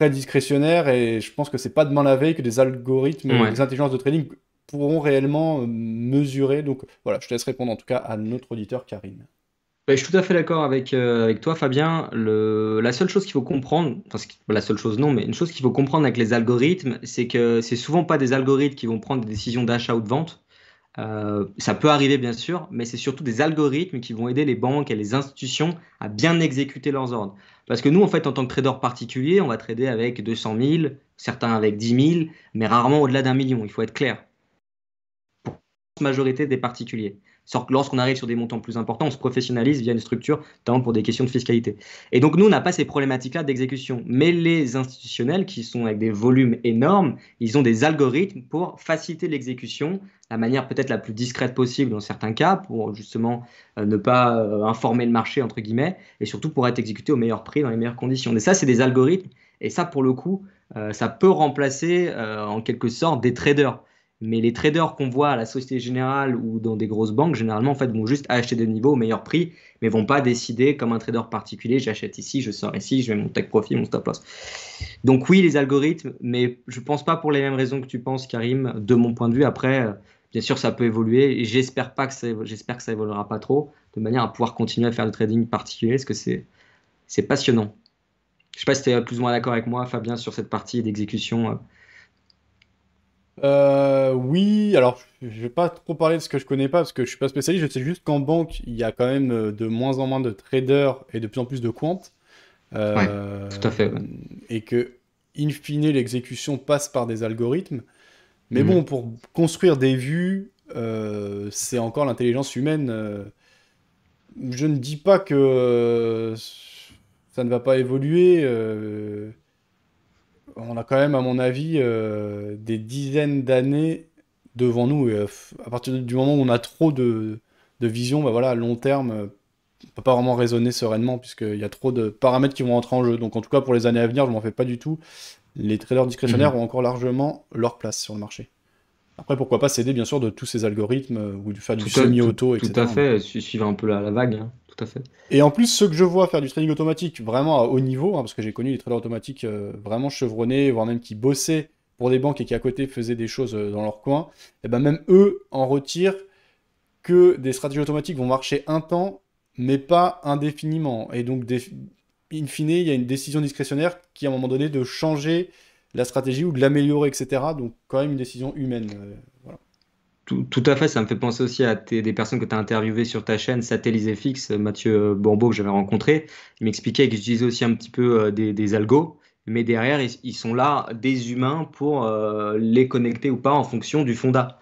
très discrétionnaires et je pense que c'est pas de la veille que des algorithmes, des intelligences de trading pourront réellement euh, mesurer. Donc voilà, je te laisse répondre en tout cas à notre auditeur Karine. Bah, je suis tout à fait d'accord avec, euh, toi, Fabien. la seule chose qu'il faut comprendre, enfin, bah, la seule chose non, mais une chose qu'il faut comprendre avec les algorithmes, c'est que c'est souvent pas des algorithmes qui vont prendre des décisions d'achat ou de vente. Euh, ça peut arriver bien sûr, mais c'est surtout des algorithmes qui vont aider les banques et les institutions à bien exécuter leurs ordres. Parce que nous, en fait, en tant que trader particulier, on va trader avec 200 000, certains avec 10 000, mais rarement au-delà d'un million, il faut être clair. Pour la majorité des particuliers. Lorsqu'on arrive sur des montants plus importants, on se professionnalise via une structure, notamment pour des questions de fiscalité. Et donc, nous, on n'a pas ces problématiques-là d'exécution. Mais les institutionnels, qui sont avec des volumes énormes, ils ont des algorithmes pour faciliter l'exécution, la manière peut-être la plus discrète possible dans certains cas, pour justement euh, ne pas euh, informer le marché, entre guillemets, et surtout pour être exécuté au meilleur prix, dans les meilleures conditions. Mais ça, c'est des algorithmes. Et ça, pour le coup, euh, ça peut remplacer en quelque sorte des traders. Mais les traders qu'on voit à la Société Générale ou dans des grosses banques, généralement, en fait, vont juste acheter des niveaux au meilleur prix, mais vont pas décider comme un trader particulier, j'achète ici, je sors ici, je mets mon tech profit, mon stop loss. Donc oui, les algorithmes, mais je pense pas pour les mêmes raisons que tu penses, Karim, de mon point de vue. Après, euh, bien sûr, ça peut évoluer. J'espère pas que ça, j'espère que ça évoluera pas trop, de manière à pouvoir continuer à faire du trading particulier, parce que c'est, c'est passionnant. Je sais pas si tu es plus ou moins d'accord avec moi, Fabien, sur cette partie d'exécution euh, euh, oui, alors je vais pas trop parler de ce que je connais pas parce que je suis pas spécialiste. Je sais juste qu'en banque, il y a quand même euh, de moins en moins de traders et de plus en plus de comptes. Euh, tout à fait. Et que, in fine, l'exécution passe par des algorithmes. Mais mhm. bon, pour construire des vues, c'est encore l'intelligence humaine. Je ne dis pas que ça ne va pas évoluer on a quand même, à mon avis, euh, des dizaines d'années devant nous. Et, euh, à partir du moment où on a trop de, de vision, bah voilà, à long terme, euh, on peut pas vraiment raisonner sereinement puisqu'il y a trop de paramètres qui vont entrer en jeu. Donc en tout cas pour les années à venir, je m'en fais pas du tout. Les traders discrétionnaires mhm. ont encore largement leur place sur le marché. Après, pourquoi pas céder, bien sûr de tous ces algorithmes ou du faire du semi-auto, etc. Tout à fait, suivre un peu la, vague. Hein. Et en plus, ceux que je vois faire du trading automatique vraiment à haut niveau, hein, parce que j'ai connu des traders automatiques euh, vraiment chevronnés, voire même qui bossaient pour des banques et qui à côté faisaient des choses euh, dans leur coin, et eh ben même eux en retirent que des stratégies automatiques vont marcher un temps, mais pas indéfiniment. Et donc, in fine, il y a une décision discrétionnaire qui, à un moment donné, de changer la stratégie ou de l'améliorer, etc. Donc, quand même une décision humaine. Euh, tout, à fait, ça me fait penser aussi à des personnes que tu as interviewées sur ta chaîne Satellite FX, euh, Mathieu euh, bombo que j'avais rencontré. Il m'expliquait qu'ils utilisaient aussi un petit peu euh, des, algos, mais derrière, ils, sont là, des humains, pour les connecter ou pas en fonction du fonda.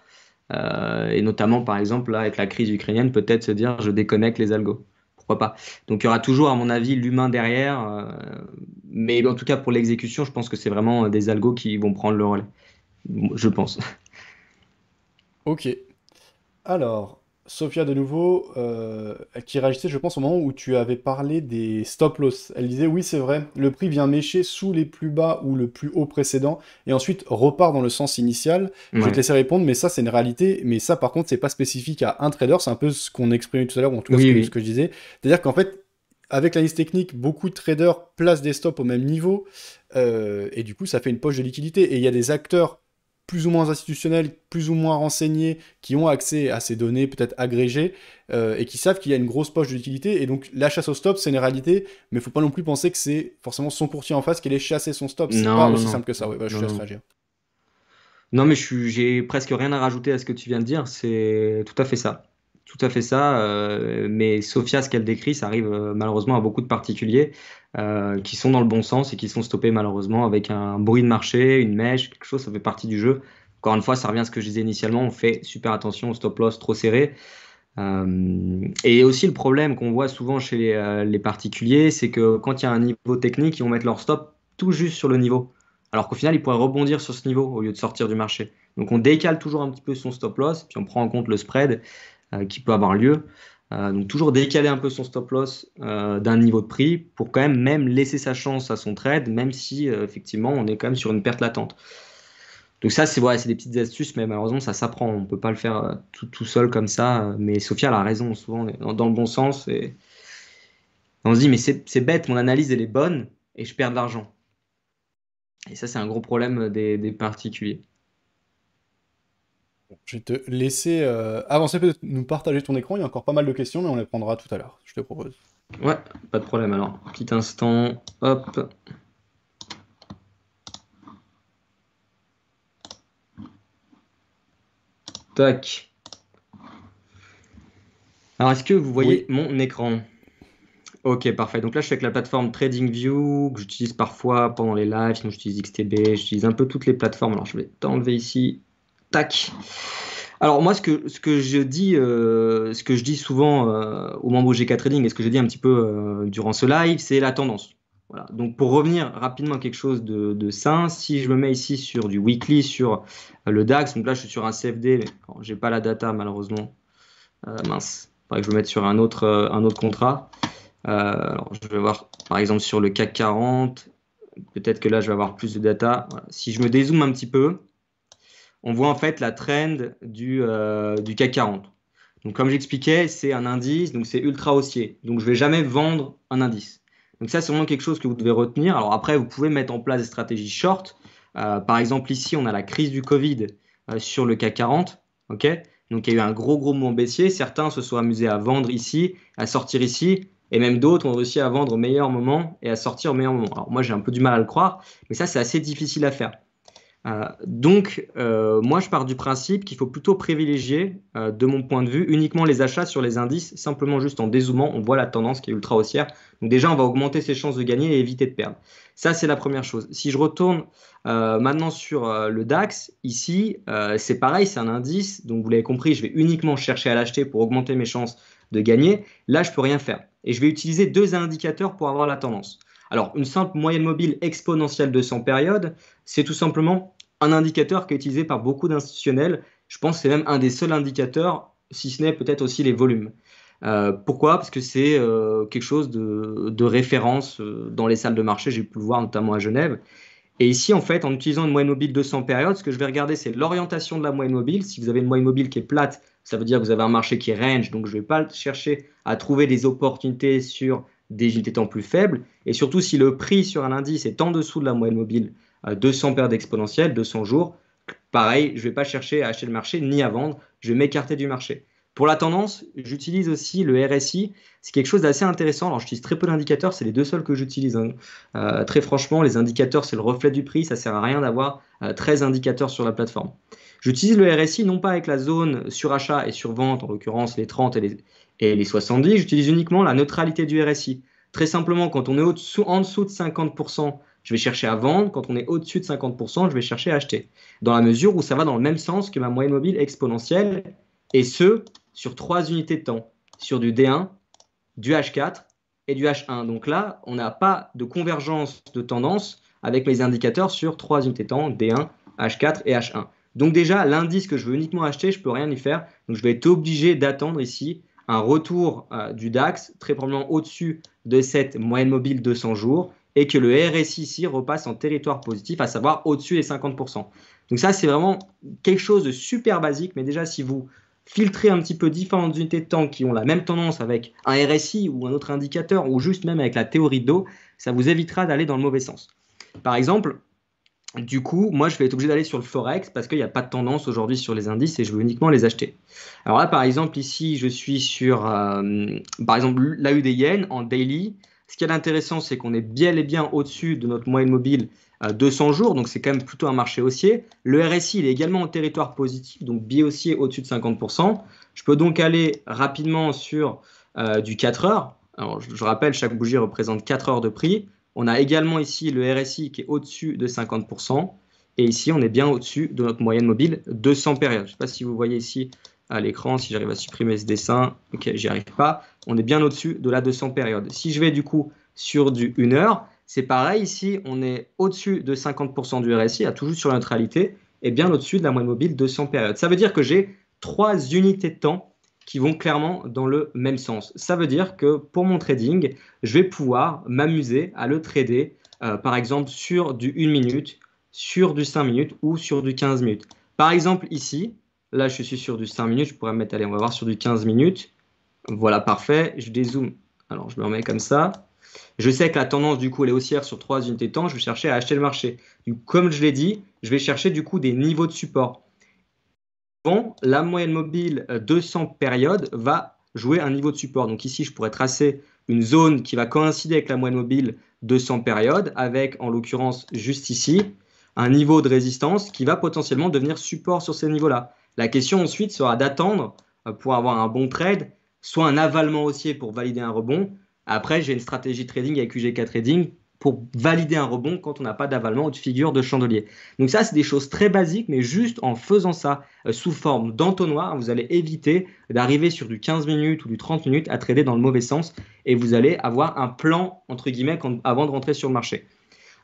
et notamment, par exemple, avec la crise ukrainienne, peut-être se dire je déconnecte les algos. Pourquoi pas Donc il y aura toujours, à mon avis, l'humain derrière. mais en tout cas, pour l'exécution, je pense que c'est vraiment des algos qui vont prendre le relais. Je pense. Ok. Alors, Sophia de nouveau, euh, qui réagissait, je pense, au moment où tu avais parlé des stop loss. Elle disait Oui, c'est vrai, le prix vient mécher sous les plus bas ou le plus haut précédent et ensuite repart dans le sens initial. Je vais te laisser répondre, mais ça, c'est une réalité. Mais ça, par contre, c'est pas spécifique à un trader. C'est un peu ce qu'on exprimait tout à l'heure, ou en tout cas ce, que, je disais. C'est-à-dire qu'en fait, avec la liste technique, beaucoup de traders placent des stops au même niveau, euh, et du coup, ça fait une poche de liquidité. Et il y a des acteurs plus ou moins institutionnels, plus ou moins renseignés, qui ont accès à ces données peut-être agrégées, euh, et qui savent qu'il y a une grosse poche d'utilité. Et donc la chasse au stop, c'est une réalité, mais il faut pas non plus penser que c'est forcément son courtier en face qui allait chasser son stop. C'est pas aussi simple que ça. Ouais, bah, je non, Non, mais j'ai presque rien à rajouter à ce que tu viens de dire. C'est tout à fait ça. Tout à fait ça. Euh, mais Sophia, ce qu'elle décrit, ça arrive euh, malheureusement à beaucoup de particuliers. Euh, qui sont dans le bon sens et qui sont stoppés malheureusement avec un bruit de marché, une mèche, quelque chose, ça fait partie du jeu. Encore une fois, ça revient à ce que je disais initialement, on fait super attention au stop loss trop serré. Euh, et aussi le problème qu'on voit souvent chez les, euh, les particuliers, c'est que quand il y a un niveau technique, ils vont mettre leur stop tout juste sur le niveau. Alors qu'au final, ils pourraient rebondir sur ce niveau au lieu de sortir du marché. Donc on décale toujours un petit peu son stop loss, puis on prend en compte le spread qui peut avoir lieu. Euh, donc toujours décaler un peu son stop loss euh, d'un niveau de prix pour quand même même laisser sa chance à son trade, même si euh, effectivement on est quand même sur une perte latente. Donc ça c'est c'est des petites astuces, mais malheureusement ça s'apprend, on ne peut pas le faire tout, tout, seul comme ça. Mais Sophia a raison, souvent dans, le bon sens et on se dit mais c'est bête, mon analyse elle est bonne et je perds de l'argent. Et ça c'est un gros problème des, des particuliers. Je vais te laisser euh, avancer, peut-être nous partager ton écran. Il y a encore pas mal de questions, mais on les prendra tout à l'heure, je te propose. Ouais, pas de problème alors. Petit instant, hop. Tac. Alors, est-ce que vous voyez mon écran Ok, parfait. Donc là, je suis avec la plateforme TradingView que j'utilise parfois pendant les lives. Sinon, j'utilise XTB, j'utilise un peu toutes les plateformes. Alors, je vais t'enlever ici Tac. Alors moi, ce que, je dis, euh, ce que je dis souvent euh, aux membres du GK Trading et ce que j'ai dit un petit peu euh, durant ce live, c'est la tendance. Voilà. Donc pour revenir rapidement à quelque chose de, de, sain, si je me mets ici sur du weekly, sur le DAX, donc là je suis sur un CFD, mais j'ai pas la data malheureusement. mince, il faudrait que je me mette sur un autre, contrat. alors je vais voir par exemple sur le CAC 40, peut-être que là je vais avoir plus de data. Si je me dézoome un petit peu, on voit en fait la trend du, euh, du CAC 40. Donc, comme j'expliquais, c'est un indice, donc c'est ultra haussier. Donc, je ne vais jamais vendre un indice. Donc, ça, c'est vraiment quelque chose que vous devez retenir. Alors, après, vous pouvez mettre en place des stratégies short. Euh, par exemple, ici, on a la crise du Covid euh, sur le CAC 40. OK donc, il y a eu un gros, gros mouvement baissier. Certains se sont amusés à vendre ici, à sortir ici. Et même d'autres ont réussi à vendre au meilleur moment et à sortir au meilleur moment. Alors, moi, j'ai un peu du mal à le croire, mais ça, c'est assez difficile à faire. Euh, donc, euh, moi, je pars du principe qu'il faut plutôt privilégier, euh, de mon point de vue, uniquement les achats sur les indices, simplement juste en dézoomant, on voit la tendance qui est ultra haussière. Donc déjà, on va augmenter ses chances de gagner et éviter de perdre. Ça, c'est la première chose. Si je retourne maintenant sur le DAX, ici, c'est pareil, c'est un indice. Donc, vous l'avez compris, je vais uniquement chercher à l'acheter pour augmenter mes chances de gagner. Là, je peux rien faire. Et je vais utiliser deux indicateurs pour avoir la tendance. Alors, une simple moyenne mobile exponentielle de 100 périodes, c'est tout simplement un indicateur qui est utilisé par beaucoup d'institutionnels. Je pense que c'est même un des seuls indicateurs, si ce n'est peut-être aussi les volumes. Euh, pourquoi Parce que c'est euh, quelque chose de, référence euh, dans les salles de marché, j'ai pu le voir notamment à Genève. Et ici, en fait, en utilisant une moyenne mobile 200 périodes, ce que je vais regarder, c'est l'orientation de la moyenne mobile. Si vous avez une moyenne mobile qui est plate, ça veut dire que vous avez un marché qui est range, donc je ne vais pas chercher à trouver des opportunités sur des unités temps plus faibles. Et surtout, si le prix sur un indice est en dessous de la moyenne mobile, 200 paires d'exponentielles, 200 jours. Pareil, je ne vais pas chercher à acheter le marché ni à vendre, je vais m'écarter du marché. Pour la tendance, j'utilise aussi le RSI. C'est quelque chose d'assez intéressant. Alors, j'utilise très peu d'indicateurs. C'est les deux seuls que j'utilise. Hein. Euh, très franchement, les indicateurs, c'est le reflet du prix. Ça sert à rien d'avoir 13 euh, indicateurs sur la plateforme. J'utilise le RSI non pas avec la zone sur achat et sur vente, en l'occurrence les 30 et les, 70. J'utilise uniquement la neutralité du RSI. Très simplement, quand on est en dessous de 50% je vais chercher à vendre. Quand on est au-dessus de 50%, je vais chercher à acheter. Dans la mesure où ça va dans le même sens que ma moyenne mobile exponentielle, et ce, sur trois unités de temps, sur du D1, du H4 et du H1. Donc là, on n'a pas de convergence de tendance avec mes indicateurs sur trois unités de temps, D1, H4 et H1. Donc déjà, l'indice que je veux uniquement acheter, je ne peux rien y faire. Donc je vais être obligé d'attendre ici un retour euh, du DAX, très probablement au-dessus de cette moyenne mobile 200 jours, et que le RSI ici repasse en territoire positif, à savoir au-dessus des 50%. Donc ça, c'est vraiment quelque chose de super basique, mais déjà, si vous filtrez un petit peu différentes unités de temps qui ont la même tendance avec un RSI ou un autre indicateur, ou juste même avec la théorie d'eau, ça vous évitera d'aller dans le mauvais sens. Par exemple, du coup, moi, je vais être obligé d'aller sur le Forex parce qu'il n'y a pas de tendance aujourd'hui sur les indices et je veux uniquement les acheter. Alors là, par exemple, ici, je suis sur, euh, par exemple, l'AUD Yen en daily. Ce qui est intéressant, c'est qu'on est bien et bien au-dessus de notre moyenne mobile 200 euh, jours, donc c'est quand même plutôt un marché haussier. Le RSI, il est également en territoire positif, donc bien haussier au-dessus de 50%. Je peux donc aller rapidement sur euh, du 4 heures. Alors, je, je rappelle, chaque bougie représente 4 heures de prix. On a également ici le RSI qui est au-dessus de 50%. Et ici, on est bien au-dessus de notre moyenne mobile 200 périodes. Je ne sais pas si vous voyez ici à l'écran, si j'arrive à supprimer ce dessin, ok, j'y arrive pas, on est bien au-dessus de la 200 période. Si je vais du coup sur du 1 heure, c'est pareil, ici on est au-dessus de 50% du RSI, à toujours sur la neutralité, et bien au-dessus de la moyenne mobile 200 période. Ça veut dire que j'ai trois unités de temps qui vont clairement dans le même sens. Ça veut dire que pour mon trading, je vais pouvoir m'amuser à le trader, euh, par exemple sur du 1 minute, sur du 5 minutes ou sur du 15 minutes. Par exemple ici, Là, je suis sur du 5 minutes. Je pourrais me mettre, allez, on va voir sur du 15 minutes. Voilà, parfait. Je dézoome. Alors, je me remets comme ça. Je sais que la tendance, du coup, elle est haussière sur 3 unités de temps. Je vais chercher à acheter le marché. comme je l'ai dit, je vais chercher, du coup, des niveaux de support. Bon, la moyenne mobile 200 euh, périodes va jouer un niveau de support. Donc, ici, je pourrais tracer une zone qui va coïncider avec la moyenne mobile 200 périodes, avec, en l'occurrence, juste ici, un niveau de résistance qui va potentiellement devenir support sur ces niveaux-là. La question ensuite sera d'attendre euh, pour avoir un bon trade, soit un avalement haussier pour valider un rebond. Après, j'ai une stratégie trading avec UGK Trading pour valider un rebond quand on n'a pas d'avalement ou de figure de chandelier. Donc ça, c'est des choses très basiques, mais juste en faisant ça euh, sous forme d'entonnoir, vous allez éviter d'arriver sur du 15 minutes ou du 30 minutes à trader dans le mauvais sens et vous allez avoir un plan, entre guillemets, avant de rentrer sur le marché.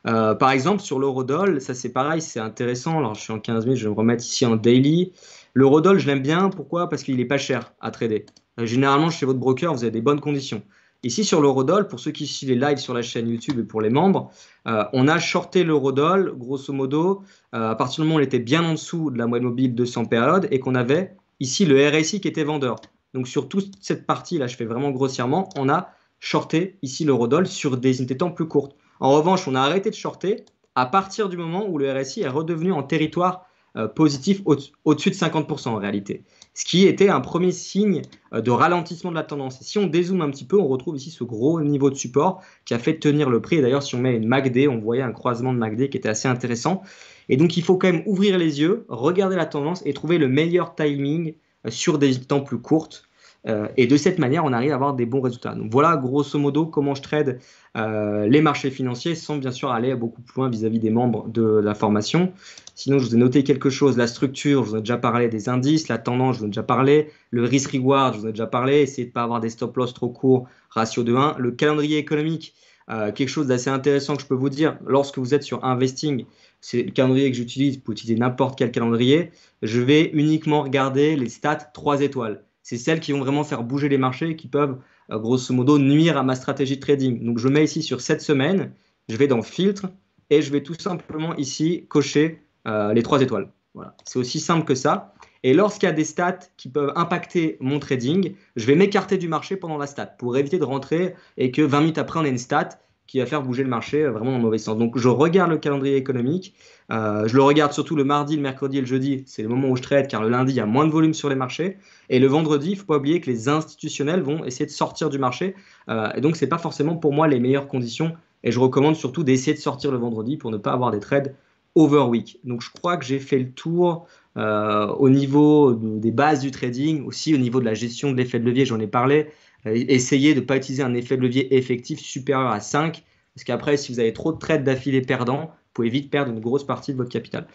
Euh, par exemple, sur l'eurodoll, ça c'est pareil, c'est intéressant. Alors, je suis en 15 000, je vais me remettre ici en daily. L'eurodoll, je l'aime bien. Pourquoi Parce qu'il n'est pas cher à trader. Euh, généralement, chez votre broker, vous avez des bonnes conditions. Ici, sur l'eurodoll, pour ceux qui suivent les lives sur la chaîne YouTube et pour les membres, euh, on a shorté l'eurodoll, grosso modo, à partir du moment où on était bien en dessous de la moyenne mobile de 200 périodes et qu'on avait ici le RSI qui était vendeur. Donc, sur toute cette partie-là, je fais vraiment grossièrement, on a shorté ici l'eurodoll sur des unités temps plus courtes. En revanche, on a arrêté de shorter à partir du moment où le RSI est redevenu en territoire euh, positif au-dessus de 50% en réalité, ce qui était un premier signe euh, de ralentissement de la tendance. Et si on dézoome un petit peu, on retrouve ici ce gros niveau de support qui a fait tenir le prix. Et d'ailleurs, si on met une MACD, on voyait un croisement de MACD qui était assez intéressant. Et donc, il faut quand même ouvrir les yeux, regarder la tendance et trouver le meilleur timing euh, sur des temps plus courtes euh, et de cette manière, on arrive à avoir des bons résultats. Donc voilà, grosso modo, comment je trade euh, les marchés financiers sans bien sûr aller beaucoup plus loin vis-à-vis des membres de la formation. Sinon, je vous ai noté quelque chose, la structure, je vous ai déjà parlé des indices, la tendance, je vous ai déjà parlé, le risk-reward, je vous ai déjà parlé, essayer de ne pas avoir des stop-loss trop courts, ratio de 1, le calendrier économique. Euh, quelque chose d'assez intéressant que je peux vous dire, lorsque vous êtes sur Investing, c'est le calendrier que j'utilise, vous pouvez utiliser n'importe quel calendrier, je vais uniquement regarder les stats 3 étoiles c'est celles qui vont vraiment faire bouger les marchés et qui peuvent, euh, grosso modo, nuire à ma stratégie de trading. Donc, je mets ici sur cette semaine, je vais dans filtre et je vais tout simplement ici cocher euh, les trois étoiles. Voilà. C'est aussi simple que ça. Et lorsqu'il y a des stats qui peuvent impacter mon trading, je vais m'écarter du marché pendant la stat pour éviter de rentrer et que 20 minutes après, on ait une stat qui va faire bouger le marché euh, vraiment dans le mauvais sens. Donc je regarde le calendrier économique, euh, je le regarde surtout le mardi, le mercredi et le jeudi, c'est le moment où je trade car le lundi il y a moins de volume sur les marchés et le vendredi, il ne faut pas oublier que les institutionnels vont essayer de sortir du marché euh, et donc c'est pas forcément pour moi les meilleures conditions et je recommande surtout d'essayer de sortir le vendredi pour ne pas avoir des trades over week. Donc je crois que j'ai fait le tour euh, au niveau des bases du trading, aussi au niveau de la gestion de l'effet de levier, j'en ai parlé. Euh, essayez de ne pas utiliser un effet de levier effectif supérieur à 5, parce qu'après, si vous avez trop de trades d'affilée perdants, vous pouvez vite perdre une grosse partie de votre capital.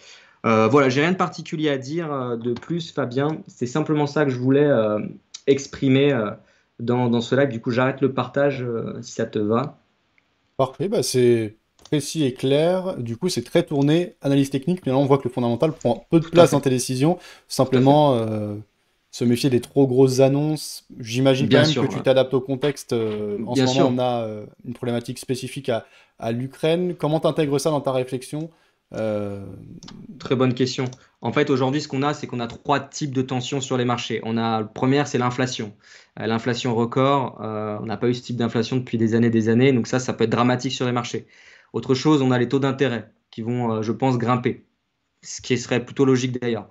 Euh, voilà, j'ai rien de particulier à dire de plus, Fabien. C'est simplement ça que je voulais exprimer dans, ce live. Du coup, j'arrête le partage si ça te va. Parfait, bah c'est précis et clair. Du coup, c'est très tourné, analyse technique. Mais là, on voit que le fondamental prend peu de place dans tes décisions. Simplement, euh, se méfier des trop grosses annonces. J'imagine quand même que tu t'adaptes au contexte. Euh, en Bien ce moment, sûr. on a euh, une problématique spécifique à, l'Ukraine. Comment intègres ça dans ta réflexion Très bonne question. En fait, aujourd'hui, ce qu'on a, c'est qu'on a trois types de tensions sur les marchés. On a, le première, c'est l'inflation. l'inflation record, on n'a pas eu ce type d'inflation depuis des années des années, donc ça, ça peut être dramatique sur les marchés. Autre chose, on a les taux d'intérêt qui vont, euh, je pense, grimper, ce qui serait plutôt logique d'ailleurs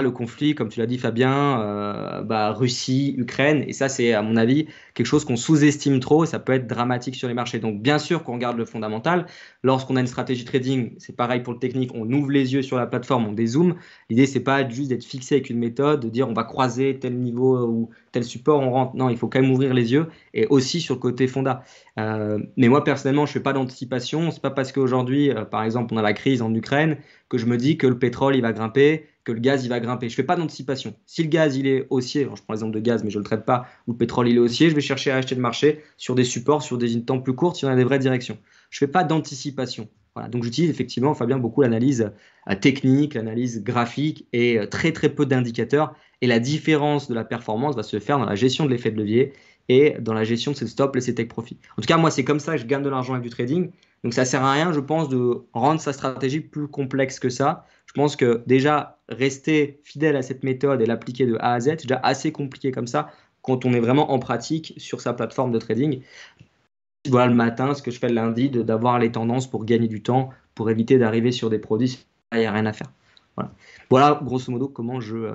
le conflit, comme tu l'as dit Fabien, euh, bah, Russie, Ukraine, et ça c'est à mon avis quelque chose qu'on sous-estime trop et ça peut être dramatique sur les marchés. Donc bien sûr qu'on regarde le fondamental. Lorsqu'on a une stratégie trading, c'est pareil pour le technique, on ouvre les yeux sur la plateforme, on dézoome. L'idée c'est pas juste d'être fixé avec une méthode, de dire on va croiser tel niveau ou tel support, on rentre. Non, il faut quand même ouvrir les yeux et aussi sur le côté fonda. Euh, mais moi personnellement, je fais pas d'anticipation. C'est pas parce qu'aujourd'hui, euh, par exemple, on a la crise en Ukraine que je me dis que le pétrole il va grimper que le gaz il va grimper. Je fais pas d'anticipation. Si le gaz il est haussier, je prends l'exemple de gaz mais je le traite pas, ou le pétrole il est haussier, je vais chercher à acheter le marché sur des supports, sur des temps plus courts, si on a des vraies directions. Je ne fais pas d'anticipation. Voilà, donc j'utilise effectivement, Fabien, beaucoup l'analyse euh, technique, l'analyse graphique et euh, très très peu d'indicateurs. Et la différence de la performance va se faire dans la gestion de l'effet de levier dans la gestion de ses stops et ses take profits. En tout cas, moi, c'est comme ça que je gagne de l'argent avec du trading. Donc ça sert à rien, je pense, de rendre sa stratégie plus complexe que ça. Je pense que déjà, rester fidèle à cette méthode et l'appliquer de A à Z, c'est déjà assez compliqué comme ça quand on est vraiment en pratique sur sa plateforme de trading. Voilà le matin, ce que je fais le lundi, d'avoir les tendances pour gagner du temps, pour éviter d'arriver sur des produits, il n'y a rien à faire. Voilà. grosso modo comment je euh,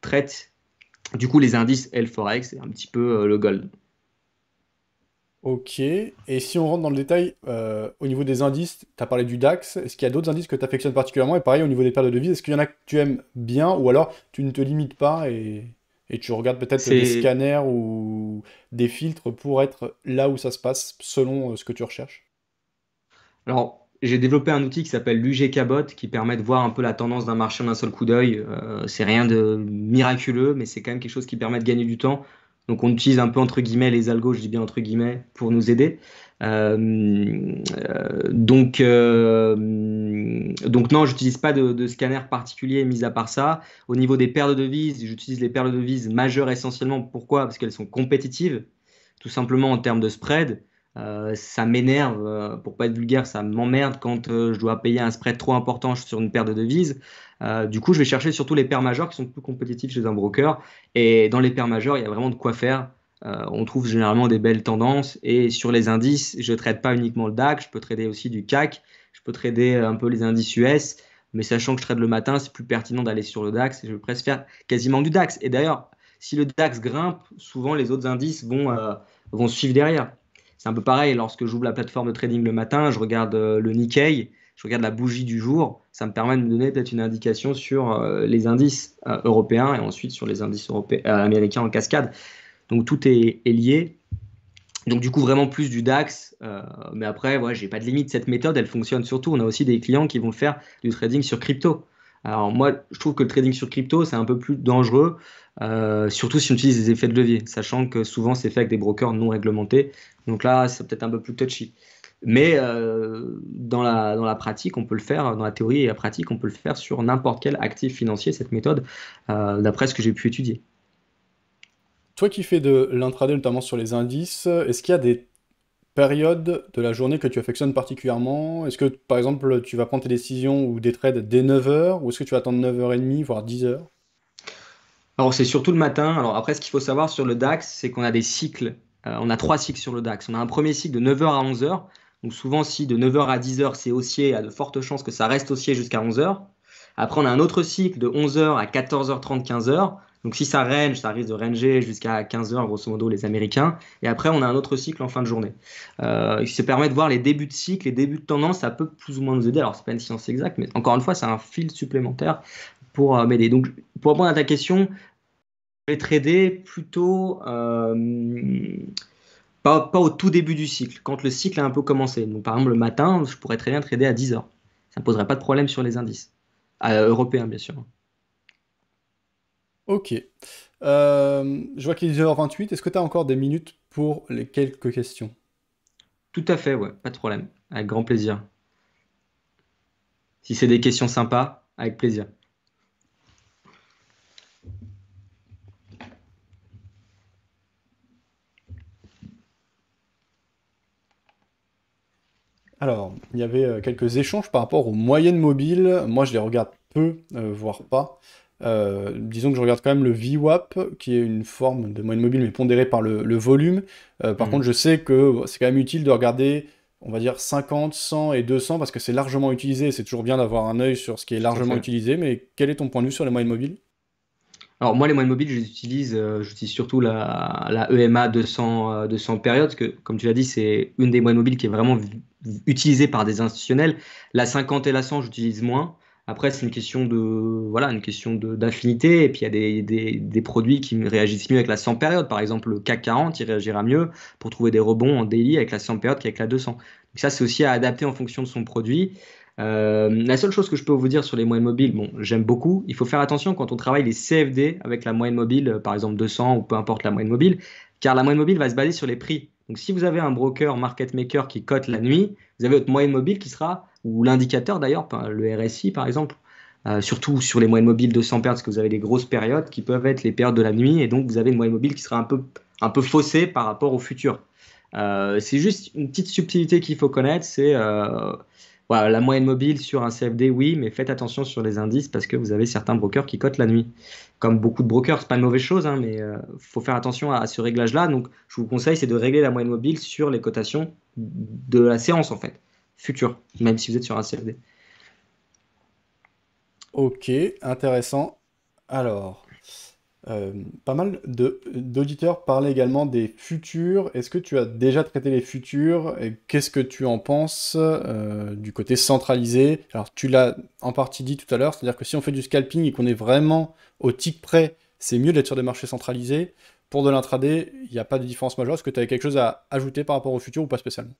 traite du coup, les indices et le forex, c'est un petit peu euh, le gold. Ok, et si on rentre dans le détail, euh, au niveau des indices, tu as parlé du DAX, est-ce qu'il y a d'autres indices que tu affectionnes particulièrement Et pareil, au niveau des paires de devises, est-ce qu'il y en a que tu aimes bien ou alors tu ne te limites pas et, et tu regardes peut-être des scanners ou des filtres pour être là où ça se passe selon euh, ce que tu recherches Alors, j'ai développé un outil qui s'appelle l'UGKBot qui permet de voir un peu la tendance d'un marché en un seul coup d'œil. Euh, c'est rien de miraculeux, mais c'est quand même quelque chose qui permet de gagner du temps. Donc on utilise un peu entre guillemets les algos, je dis bien entre guillemets, pour nous aider. Euh, euh, donc, euh, donc non, j'utilise pas de, de, scanner particulier, mis à part ça. Au niveau des paires de devises, j'utilise les paires de devises majeures essentiellement. Pourquoi Parce qu'elles sont compétitives, tout simplement en termes de spread. Euh, ça m'énerve, euh, pour pas être vulgaire, ça m'emmerde quand euh, je dois payer un spread trop important sur une paire de devises. du coup, je vais chercher surtout les paires majeures qui sont plus compétitives chez un broker. Et dans les paires majeures, il y a vraiment de quoi faire. on trouve généralement des belles tendances. Et sur les indices, je ne traite pas uniquement le DAX je peux trader aussi du CAC, je peux trader un peu les indices US. Mais sachant que je trade le matin, c'est plus pertinent d'aller sur le DAX et je vais faire quasiment du DAX. Et d'ailleurs, si le DAX grimpe, souvent les autres indices vont, vont suivre derrière. C'est un peu pareil, lorsque j'ouvre la plateforme de trading le matin, je regarde euh, le Nikkei, je regarde la bougie du jour, ça me permet de me donner peut-être une indication sur euh, les indices euh, européens et ensuite sur les indices américains en cascade. Donc tout est, lié. Donc du coup vraiment plus du DAX, mais après je j'ai pas de limite. Cette méthode elle fonctionne surtout. On a aussi des clients qui vont faire du trading sur crypto. Alors moi je trouve que le trading sur crypto c'est un peu plus dangereux euh, surtout si on utilise des effets de levier, sachant que souvent c'est fait avec des brokers non réglementés. Donc là, c'est peut-être un peu plus touchy. Mais euh, dans, la, pratique, on peut le faire, dans la théorie et la pratique, on peut le faire sur n'importe quel actif financier, cette méthode, euh, d'après ce que j'ai pu étudier. Toi qui fais de l'intraday, notamment sur les indices, est-ce qu'il y a des périodes de la journée que tu affectionnes particulièrement Est-ce que, par exemple, tu vas prendre tes décisions ou des trades dès 9h ou est-ce que tu vas attendre 9h30, voire 10h alors c'est surtout le matin. Alors après, ce qu'il faut savoir sur le DAX, c'est qu'on a des cycles. Euh, on a trois cycles sur le DAX. On a un premier cycle de 9h à 11h. Donc souvent, si de 9h à 10h c'est haussier, il y a de fortes chances que ça reste haussier jusqu'à 11h. Après, on a un autre cycle de 11h à 14h30, 15h. Donc si ça range, ça risque de ranger jusqu'à 15h, grosso modo, les Américains. Et après, on a un autre cycle en fin de journée. Euh, se permet de voir les débuts de cycle, les débuts de tendance, ça peut plus ou moins nous aider. Alors, n'est pas une science exacte, mais encore une fois, c'est un fil supplémentaire pour euh, m'aider. Donc, pour répondre à ta question, je vais trader plutôt euh, pas, au tout début du cycle, quand le cycle a un peu commencé. Donc, par exemple, le matin, je pourrais très bien trader à 10 h Ça ne poserait pas de problème sur les indices. Euh, européens, bien sûr. Ok. Euh, je vois qu'il est 10h28. Est-ce que tu as encore des minutes pour les quelques questions Tout à fait, ouais, pas de problème. Avec grand plaisir. Si c'est des questions sympas, avec plaisir. Alors, il y avait euh, quelques échanges par rapport aux moyennes mobiles. Moi, je les regarde peu, euh, voire pas. Euh, disons que je regarde quand même le VWAP, qui est une forme de moyenne mobile, mais pondérée par le, volume. par hmm. contre, je sais que c'est quand même utile de regarder, on va dire, 50, 100 et 200, parce que c'est largement utilisé. C'est toujours bien d'avoir un œil sur ce qui est largement utilisé. Mais quel est ton point de vue sur les moyennes mobiles alors moi, les moyennes mobiles, je les utilise, j'utilise surtout la, EMA 200, 200 périodes, parce que comme tu l'as dit, c'est une des moyennes mobiles qui est vraiment utilisé par des institutionnels. La 50 et la 100, j'utilise moins. Après, c'est une question de voilà, une question d'affinité. Et puis, il y a des, des, des, produits qui réagissent mieux avec la 100 période. Par exemple, le CAC 40, il réagira mieux pour trouver des rebonds en daily avec la 100 période qu'avec la 200. Donc, ça, c'est aussi à adapter en fonction de son produit. Euh, la seule chose que je peux vous dire sur les moyennes mobiles, bon, j'aime beaucoup. Il faut faire attention quand on travaille les CFD avec la moyenne mobile, euh, par exemple 200 ou peu importe la moyenne mobile, car la moyenne mobile va se baser sur les prix. Donc si vous avez un broker, market maker qui cote la nuit, vous avez votre moyenne mobile qui sera, ou l'indicateur d'ailleurs, le RSI par exemple, euh, surtout sur les moyennes mobiles de 100 pertes, parce que vous avez des grosses périodes qui peuvent être les périodes de la nuit, et donc vous avez une moyenne mobile qui sera un peu, un peu faussée par rapport au futur. Euh, c'est juste une petite subtilité qu'il faut connaître, c'est euh, la moyenne mobile sur un CFD, oui, mais faites attention sur les indices parce que vous avez certains brokers qui cotent la nuit. Comme beaucoup de brokers, c'est pas une mauvaise chose, hein, mais il euh, faut faire attention à, à ce réglage-là. Donc, je vous conseille, c'est de régler la moyenne mobile sur les cotations de la séance, en fait, future, même si vous êtes sur un CFD. Ok, intéressant. Alors, euh, pas mal d'auditeurs parlaient également des futurs. Est-ce que tu as déjà traité les futurs et Qu'est-ce que tu en penses euh, du côté centralisé Alors, tu l'as en partie dit tout à l'heure, c'est-à-dire que si on fait du scalping et qu'on est vraiment au tic près, c'est mieux d'être sur des marchés centralisés. Pour de l'intraday, il n'y a pas de différence majeure. Est-ce que tu as quelque chose à ajouter par rapport au futur ou pas spécialement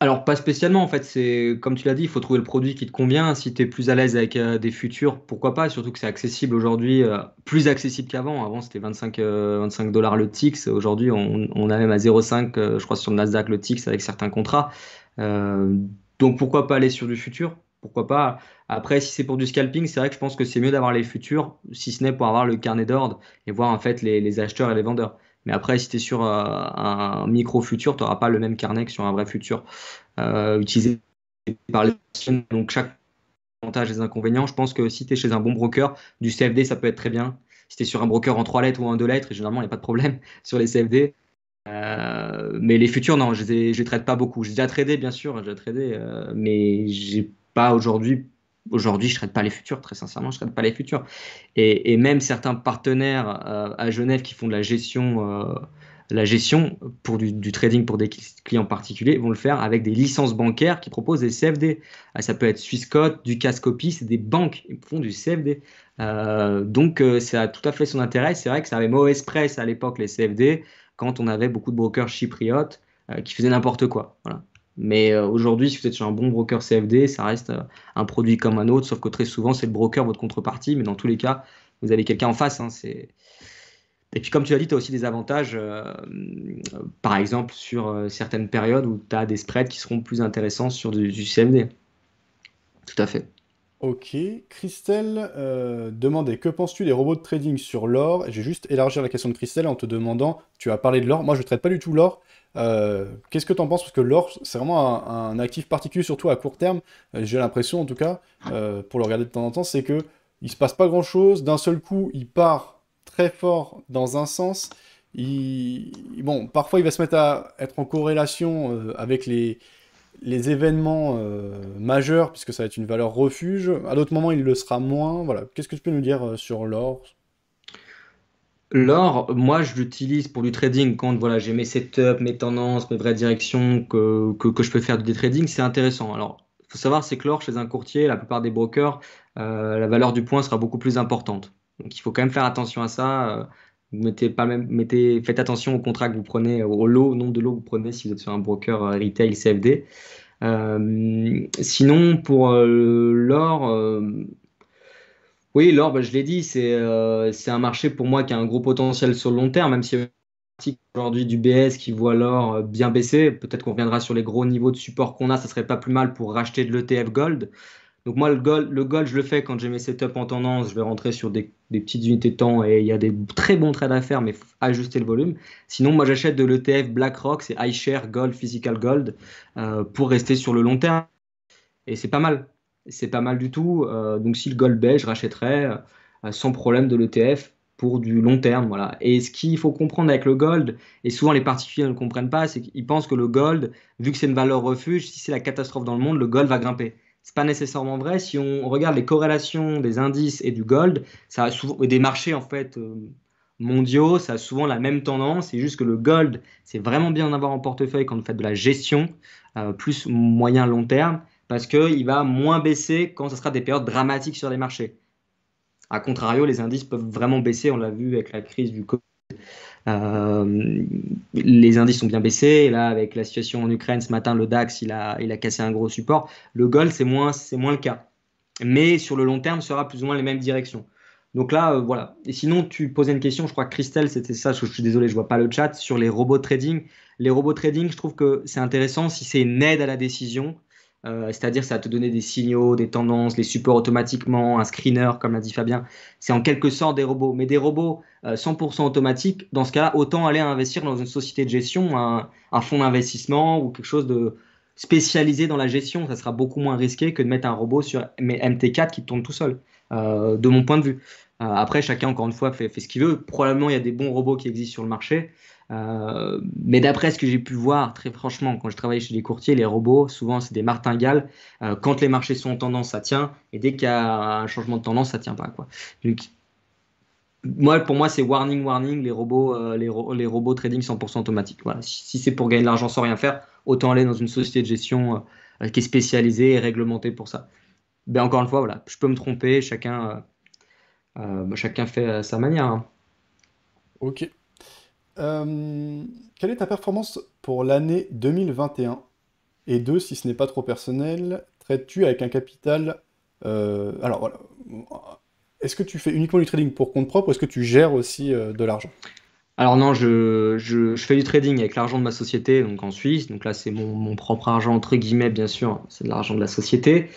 alors pas spécialement en fait, c'est comme tu l'as dit, il faut trouver le produit qui te convient. Si tu es plus à l'aise avec euh, des futurs, pourquoi pas, surtout que c'est accessible aujourd'hui, euh, plus accessible qu'avant. Avant, c'était 25, 25 euh, dollars le TIX, aujourd'hui on, a même à 0,5 je crois sur le Nasdaq le TIX avec certains contrats. donc pourquoi pas aller sur du futur Pourquoi pas Après si c'est pour du scalping, c'est vrai que je pense que c'est mieux d'avoir les futurs, si ce n'est pour avoir le carnet d'ordre et voir en fait les acheteurs et les vendeurs. Mais après, si tu es sur euh, un micro futur, tu n'auras pas le même carnet que sur un vrai futur euh, utilisé par les Donc, chaque avantage et inconvénient inconvénients. Je pense que si tu es chez un bon broker, du CFD, ça peut être très bien. Si tu es sur un broker en trois lettres ou en deux lettres, généralement, il n'y a pas de problème sur les CFD. Euh, mais les futurs, non, je ne les, traite pas beaucoup. J'ai déjà tradé, bien sûr, j'ai déjà tradé, mais j'ai pas aujourd'hui Aujourd'hui, je ne traite pas les futurs, très sincèrement, je ne traite pas les futurs. Et, même certains partenaires euh, à Genève qui font de la gestion, euh, la gestion pour du, trading pour des clients particuliers vont le faire avec des licences bancaires qui proposent des CFD. Euh, ça peut être Swissquote, Ducascopy, Copy, c'est des banques qui font du CFD. donc, ça a tout à fait son intérêt. C'est vrai que ça avait mauvaise presse à l'époque, les CFD, quand on avait beaucoup de brokers chypriotes qui faisaient n'importe quoi. Voilà. Mais euh, aujourd'hui, si vous êtes sur un bon broker CFD, ça reste euh, un produit comme un autre, sauf que très souvent, c'est le broker votre contrepartie. Mais dans tous les cas, vous avez quelqu'un en face. Hein, Et puis, comme tu l'as dit, tu as aussi des avantages, euh, par exemple, sur certaines périodes où tu as des spreads qui seront plus intéressants sur du CFD. Tout à fait. Ok, Christelle euh, demandait que penses-tu des robots de trading sur l'or J'ai juste élargir la question de Christelle en te demandant, tu as parlé de l'or, moi je ne traite pas du tout l'or. Euh, qu'est-ce que tu en penses Parce que l'or, c'est vraiment un, actif particulier, surtout à court terme. Euh, j'ai l'impression, en tout cas, euh, pour le regarder de temps en temps, c'est que il se passe pas grand-chose. D'un seul coup, il part très fort dans un sens. Il... Bon, parfois, il va se mettre à être en corrélation avec les, les événements euh, majeurs, puisque ça va être une valeur refuge. À d'autres moments, il le sera moins. Voilà. Qu'est-ce que tu peux nous dire euh, sur l'or L'or, moi, je l'utilise pour du trading quand voilà, j'ai mes setups, mes tendances, mes vraies directions que, je peux faire du trading. C'est intéressant. Alors, il faut savoir, c'est que l'or, chez un courtier, la plupart des brokers, euh, la valeur du point sera beaucoup plus importante. Donc, il faut quand même faire attention à ça mettez pas même, mettez, faites attention au contrat que vous prenez, euh, au lot, nombre de lots que vous prenez si vous êtes sur un broker euh, retail CFD. Euh, sinon, pour l'or, oui, l'or, bah, je l'ai dit, c'est un marché pour moi qui a un gros potentiel sur le long terme, même si aujourd'hui du BS qui voit l'or bien baisser. Peut-être qu'on reviendra sur les gros niveaux de support qu'on a, ça serait pas plus mal pour racheter de l'ETF Gold. Donc moi, le gold le gold je le fais quand j'ai mes setups en tendance, je vais rentrer sur des, petites unités de temps et il y a des très bons trades à faire, mais faut ajuster le volume. Sinon, moi, j'achète de l'ETF BlackRock, c'est iShare Gold Physical Gold, euh, pour rester sur le long terme. Et c'est pas mal. C'est pas mal du tout. Euh, donc si le gold baisse, je rachèterais euh, sans problème de l'ETF pour du long terme. Voilà. Et ce qu'il faut comprendre avec le gold, et souvent les particuliers ne le comprennent pas, c'est qu'ils pensent que le gold, vu que c'est une valeur refuge, si c'est la catastrophe dans le monde, le gold va grimper c'est pas nécessairement vrai. Si on regarde les corrélations des indices et du gold, ça a souvent, des marchés en fait euh, mondiaux, ça a souvent la même tendance. C'est juste que le gold, c'est vraiment bien avoir en portefeuille quand vous faites de la gestion, euh, plus moyen long terme, parce qu'il va moins baisser quand ce sera des périodes dramatiques sur les marchés. A contrario, les indices peuvent vraiment baisser. On l'a vu avec la crise du Covid euh, les indices sont bien baissés. Et là, avec la situation en Ukraine ce matin, le DAX, il a, il a cassé un gros support. Le Gold, c'est moins, c'est moins le cas. Mais sur le long terme, sera plus ou moins les mêmes directions. Donc là, euh, voilà. Et sinon, tu posais une question, je crois que Christelle, c'était ça, je suis désolé, je ne vois pas le chat, sur les robots trading. Les robots trading, je trouve que c'est intéressant si c'est une aide à la décision euh, c'est-à-dire, ça va te donner des signaux, des tendances, les supports automatiquement, un screener, comme l'a dit Fabien. C'est en quelque sorte des robots. Mais des robots 100% euh, automatiques, dans ce cas, là autant aller investir dans une société de gestion, un, fonds d'investissement ou quelque chose de spécialisé dans la gestion. Ça sera beaucoup moins risqué que de mettre un robot sur MT4 qui tourne tout seul, euh, de mon point de vue. après, chacun, encore une fois, fait ce qu'il veut. Probablement, il y a des bons robots qui existent sur le marché. Euh, mais d'après ce que j'ai pu voir, très franchement, quand je travaillais chez les courtiers, les robots, souvent c'est des martingales. Euh, quand les marchés sont en tendance, ça tient. Et dès qu'il y a un changement de tendance, ça tient pas. Quoi. Donc, moi, pour moi, c'est warning, warning, les robots, euh, les, les, robots trading 100% automatique. Voilà. Si, c'est pour gagner de l'argent sans rien faire, autant aller dans une société de gestion qui est spécialisée et réglementée pour ça. mais ben, encore une fois, voilà, je peux me tromper, chacun, chacun fait à sa manière. Hein. Ok, euh, quelle est ta performance pour l'année 2021 Et deux, si ce n'est pas trop personnel, traites-tu avec un capital... Euh, alors voilà, est-ce que tu fais uniquement du trading pour compte propre ou est-ce que tu gères aussi euh, de l'argent Alors non, je, fais du trading avec l'argent de ma société, donc en Suisse. Donc là, c'est mon, mon propre argent, entre guillemets, bien sûr. C'est de l'argent de la société.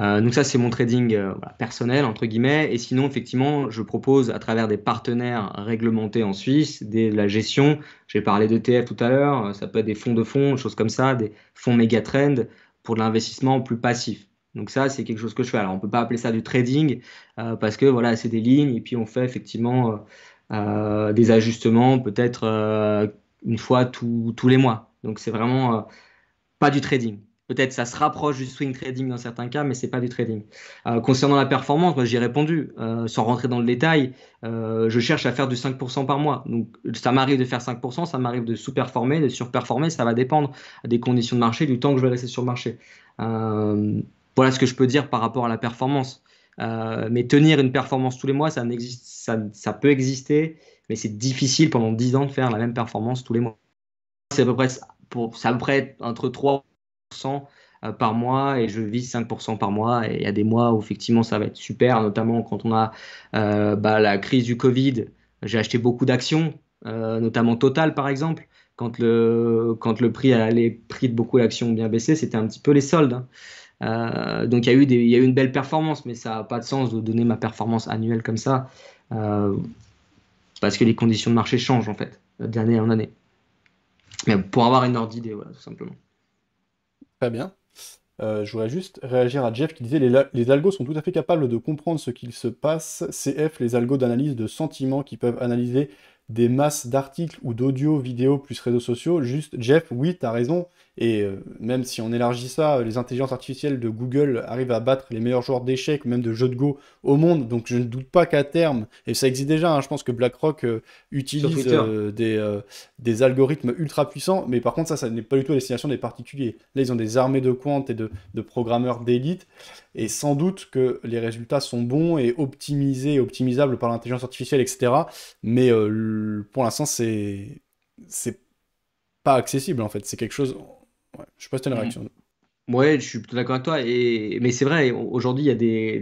Euh, donc ça, c'est mon trading euh, personnel, entre guillemets. Et sinon, effectivement, je propose à travers des partenaires réglementés en Suisse, de la gestion. J'ai parlé d'ETF tout à l'heure, euh, ça peut être des fonds de fonds, choses comme ça, des fonds méga trend pour de l'investissement plus passif. Donc ça, c'est quelque chose que je fais. Alors, on ne peut pas appeler ça du trading parce que voilà, c'est des lignes et puis on fait effectivement des ajustements peut-être une fois tous les mois. Donc c'est vraiment pas du trading. Peut-être ça se rapproche du swing trading dans certains cas, mais c'est pas du trading. Euh, concernant la performance, moi j'y répondu, euh, sans rentrer dans le détail, euh, je cherche à faire du 5% par mois. Donc ça m'arrive de faire 5%, ça m'arrive de sous-performer, de surperformer, ça va dépendre des conditions de marché, du temps que je vais rester sur le marché. voilà ce que je peux dire par rapport à la performance. mais tenir une performance tous les mois, ça, ça, peut exister, mais c'est difficile pendant 10 ans de faire la même performance tous les mois. C'est à peu près, c'est à peu près entre 3 euh, par mois et je vis 5% par mois. Et il y a des mois où effectivement ça va être super, notamment quand on a euh, bah, la crise du Covid. J'ai acheté beaucoup d'actions, euh, notamment Total par exemple. Quand le, quand le prix, les prix de beaucoup d'actions bien baissé, c'était un petit peu les soldes. Hein. donc il y, a eu des, il y a eu une belle performance, mais ça n'a pas de sens de donner ma performance annuelle comme ça, parce que les conditions de marché changent en fait, d'année en année. Mais pour avoir une ordre d'idée, tout simplement. Très bien. Euh, je voudrais juste réagir à Jeff qui disait les, algos sont tout à fait capables de comprendre ce qu'il se passe. CF, les algos d'analyse de sentiments qui peuvent analyser des masses d'articles ou d'audio, vidéos plus réseaux sociaux. Juste, Jeff, oui, as raison. Et euh, même si on élargit ça, euh, les intelligences artificielles de Google arrivent à battre les meilleurs joueurs d'échecs, même de jeux de Go au monde. Donc je ne doute pas qu'à terme, et ça existe déjà, hein, je pense que BlackRock euh, utilise des, des, algorithmes ultra puissants, mais par contre ça, ça n'est pas du tout à destination des particuliers. Là, ils ont des armées de quant et de, de programmeurs d'élite, et sans doute que les résultats sont bons et optimisés, optimisables par l'intelligence artificielle, etc. Mais pour l'instant, c'est... c'est pas accessible en fait, c'est quelque chose Ouais, je sais pas si as une mm. réaction. Ouais, je suis plutôt d'accord avec toi. Et... Mais c'est vrai, aujourd'hui, il y a des,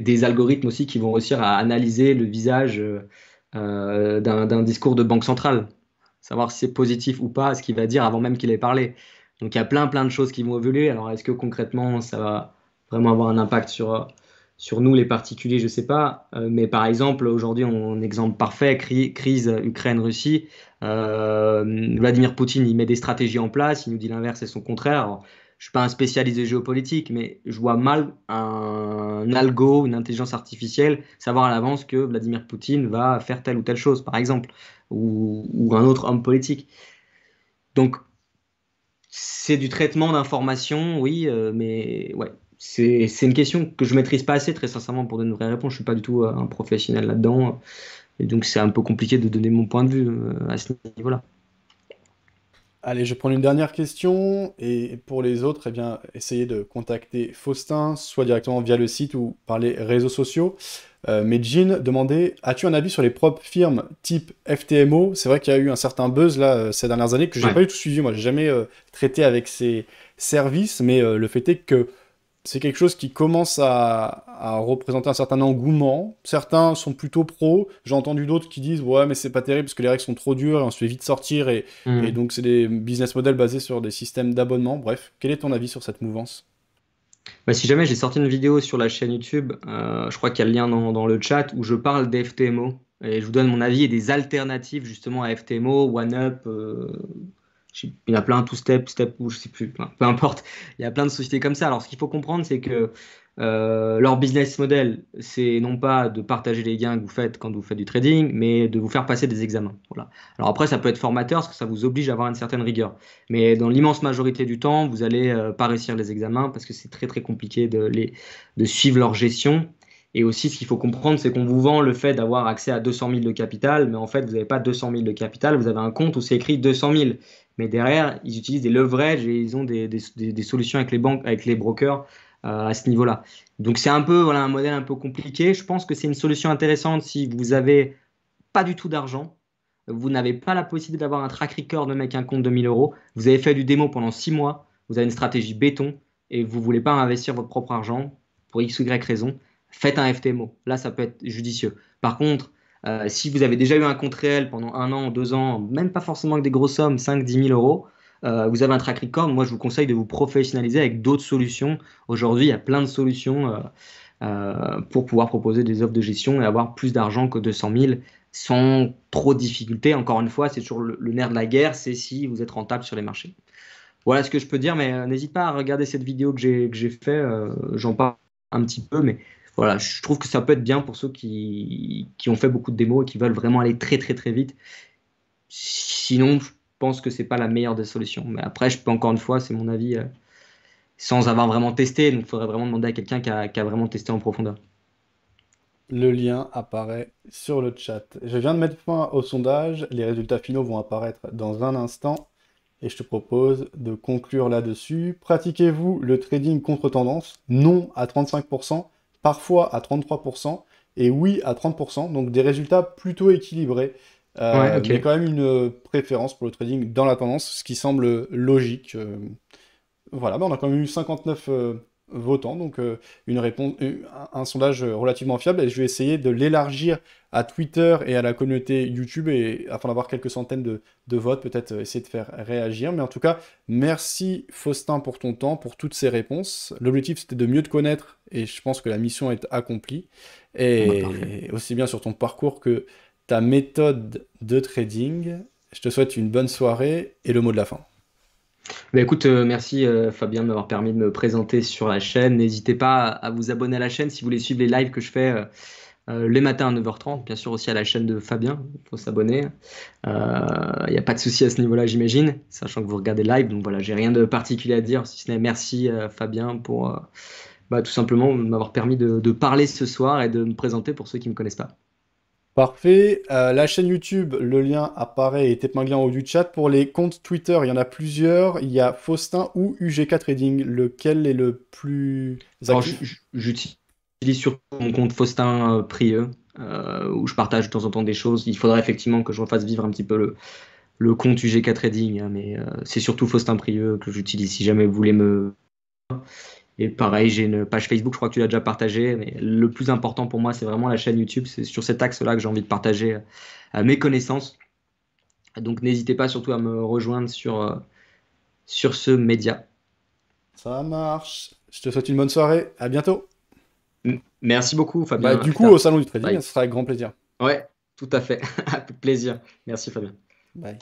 des, algorithmes aussi qui vont réussir à analyser le visage euh, euh, d'un discours de banque centrale, savoir si c'est positif ou pas, ce qu'il va dire avant même qu'il ait parlé. Donc il y a plein, plein de choses qui vont évoluer. Alors est-ce que concrètement, ça va vraiment avoir un impact sur, euh, sur nous les particuliers, je ne sais pas, euh, mais par exemple, aujourd'hui, on exemple parfait, crise Ukraine-Russie, euh, Vladimir Poutine, il met des stratégies en place, il nous dit l'inverse et son contraire. je suis pas un spécialiste de géopolitique, mais je vois mal un algo, une intelligence artificielle, savoir à l'avance que Vladimir Poutine va faire telle ou telle chose, par exemple, ou, un autre homme politique. Donc, c'est du traitement d'informations, oui, euh, mais ouais, c'est une question que je maîtrise pas assez, très sincèrement, pour donner une vraie réponse. Je suis pas du tout un professionnel là-dedans. Et donc, c'est un peu compliqué de donner mon point de vue euh, à ce niveau-là. Allez, je prends une dernière question. Et pour les autres, eh bien, essayez de contacter Faustin, soit directement via le site ou par les réseaux sociaux. Euh, mais Jean demandait As-tu un avis sur les propres firmes type FTMO C'est vrai qu'il y a eu un certain buzz là euh, ces dernières années que j'ai n'ai pas du tout suivi. Moi, n'ai jamais traité avec ces services, mais le fait est que c'est quelque chose qui commence à, représenter un certain engouement. Certains sont plutôt pros. J'ai entendu d'autres qui disent ouais mais c'est pas terrible parce que les règles sont trop dures et on se fait vite sortir et, hmm. donc c'est des business models basés sur des systèmes d'abonnement. Bref, quel est ton avis sur cette mouvance bah, si jamais j'ai sorti une vidéo sur la chaîne YouTube, euh, je crois qu'il y a le lien dans, le chat où je parle d'FTMO. et je vous donne mon avis et des alternatives justement à FTMO, OneUp, euh, il y a plein, tout step, step, ou je sais plus, peu importe. Il y a plein de sociétés comme ça. Alors, ce qu'il faut comprendre, c'est que euh, leur business model, c'est non pas de partager les gains que vous faites quand vous faites du trading, mais de vous faire passer des examens. Voilà. Alors après, ça peut être formateur, parce que ça vous oblige à avoir une certaine rigueur. Mais dans l'immense majorité du temps, vous allez euh, pas réussir les examens parce que c'est très très compliqué de, les, de suivre leur gestion. Et aussi, ce qu'il faut comprendre, c'est qu'on vous vend le fait d'avoir accès à 200 000 de capital, mais en fait, vous n'avez pas 200 000 de capital, vous avez un compte où c'est écrit 200 000. Mais derrière, ils utilisent des leverage et ils ont des, des, solutions avec les banques, avec les brokers euh, à ce niveau-là. Donc c'est un peu voilà, un modèle un peu compliqué. Je pense que c'est une solution intéressante si vous n'avez pas du tout d'argent, vous n'avez pas la possibilité d'avoir un track record de mec un compte de 1000 euros, vous avez fait du démo pendant 6 mois, vous avez une stratégie béton et vous voulez pas investir votre propre argent pour x ou y raison, faites un FTMO. Là, ça peut être judicieux. Par contre, euh, si vous avez déjà eu un compte réel pendant un an, deux ans, même pas forcément avec des grosses sommes, 5, 10 000 euros, euh, vous avez un track record, moi je vous conseille de vous professionnaliser avec d'autres solutions. Aujourd'hui, il y a plein de solutions euh, pour pouvoir proposer des offres de gestion et avoir plus d'argent que 200 000 sans trop de difficultés. Encore une fois, c'est toujours le, nerf de la guerre, c'est si vous êtes rentable sur les marchés. Voilà ce que je peux dire, mais n'hésite pas à regarder cette vidéo que j'ai faite, j'en parle un petit peu, mais voilà, je trouve que ça peut être bien pour ceux qui, ont fait beaucoup de démos et qui veulent vraiment aller très très très vite. Sinon, je pense que c'est pas la meilleure des solutions. Mais après, je peux encore une fois, c'est mon avis, euh, sans avoir vraiment testé. il faudrait vraiment demander à quelqu'un qui a, qui a vraiment testé en profondeur. Le lien apparaît sur le chat. Je viens de mettre fin au sondage. Les résultats finaux vont apparaître dans un instant. Et je te propose de conclure là-dessus. Pratiquez-vous le trading contre tendance Non à 35% parfois à 33%, et oui à 30%, donc des résultats plutôt équilibrés. Euh, Mais quand même une euh, préférence pour le trading dans la tendance, ce qui semble logique. Euh. voilà, mais bah, on a quand même eu 59 votants, donc euh, une réponse, euh, un, sondage relativement fiable, et je vais essayer de l'élargir à Twitter et à la communauté YouTube, et, afin d'avoir quelques centaines de, votes, peut-être euh, essayer de faire réagir. Mais en tout cas, merci Faustin pour ton temps, pour toutes ces réponses. L'objectif, c'était de mieux te connaître, et je pense que la mission est accomplie, et bah, aussi bien sur ton parcours que ta méthode de trading. Je te souhaite une bonne soirée et le mot de la fin. Bah, écoute, euh, merci euh, Fabien de m'avoir permis de me présenter sur la chaîne. N'hésitez pas à vous abonner à la chaîne si vous voulez suivre les lives que je fais le euh, les matins à 9h30, bien sûr aussi à la chaîne de Fabien, il faut s'abonner. Il n'y a pas de souci à ce niveau-là, j'imagine, sachant que vous regardez live. Donc voilà, j'ai rien de particulier à dire, si ce n'est merci Fabien pour bah, tout simplement m'avoir permis de, de parler ce soir et de me présenter pour ceux qui ne me connaissent pas. Parfait. Euh, la chaîne YouTube, le lien apparaît et est épinglé en haut du chat. Pour les comptes Twitter, il y en a plusieurs. Il y a Faustin ou 4 Trading. Lequel est le plus J'utilise surtout mon compte Faustin euh, Prieux, euh, où je partage de temps en temps des choses. Il faudrait effectivement que je refasse vivre un petit peu le, compte UGK Trading, hein, mais c'est surtout Faustin Prieux que j'utilise si jamais vous voulez me... Et pareil, j'ai une page Facebook, je crois que tu l'as déjà partagée, mais le plus important pour moi, c'est vraiment la chaîne YouTube. C'est sur cet axe-là que j'ai envie de partager euh, mes connaissances. Donc n'hésitez pas surtout à me rejoindre sur, euh, sur ce média. Ça marche. Je te souhaite une bonne soirée. À bientôt. Merci beaucoup, Fabien. Bah, du coup, au Salon du Trading, ce sera avec grand plaisir. Ouais, tout à fait. Avec plaisir. Merci, Fabien. Bye.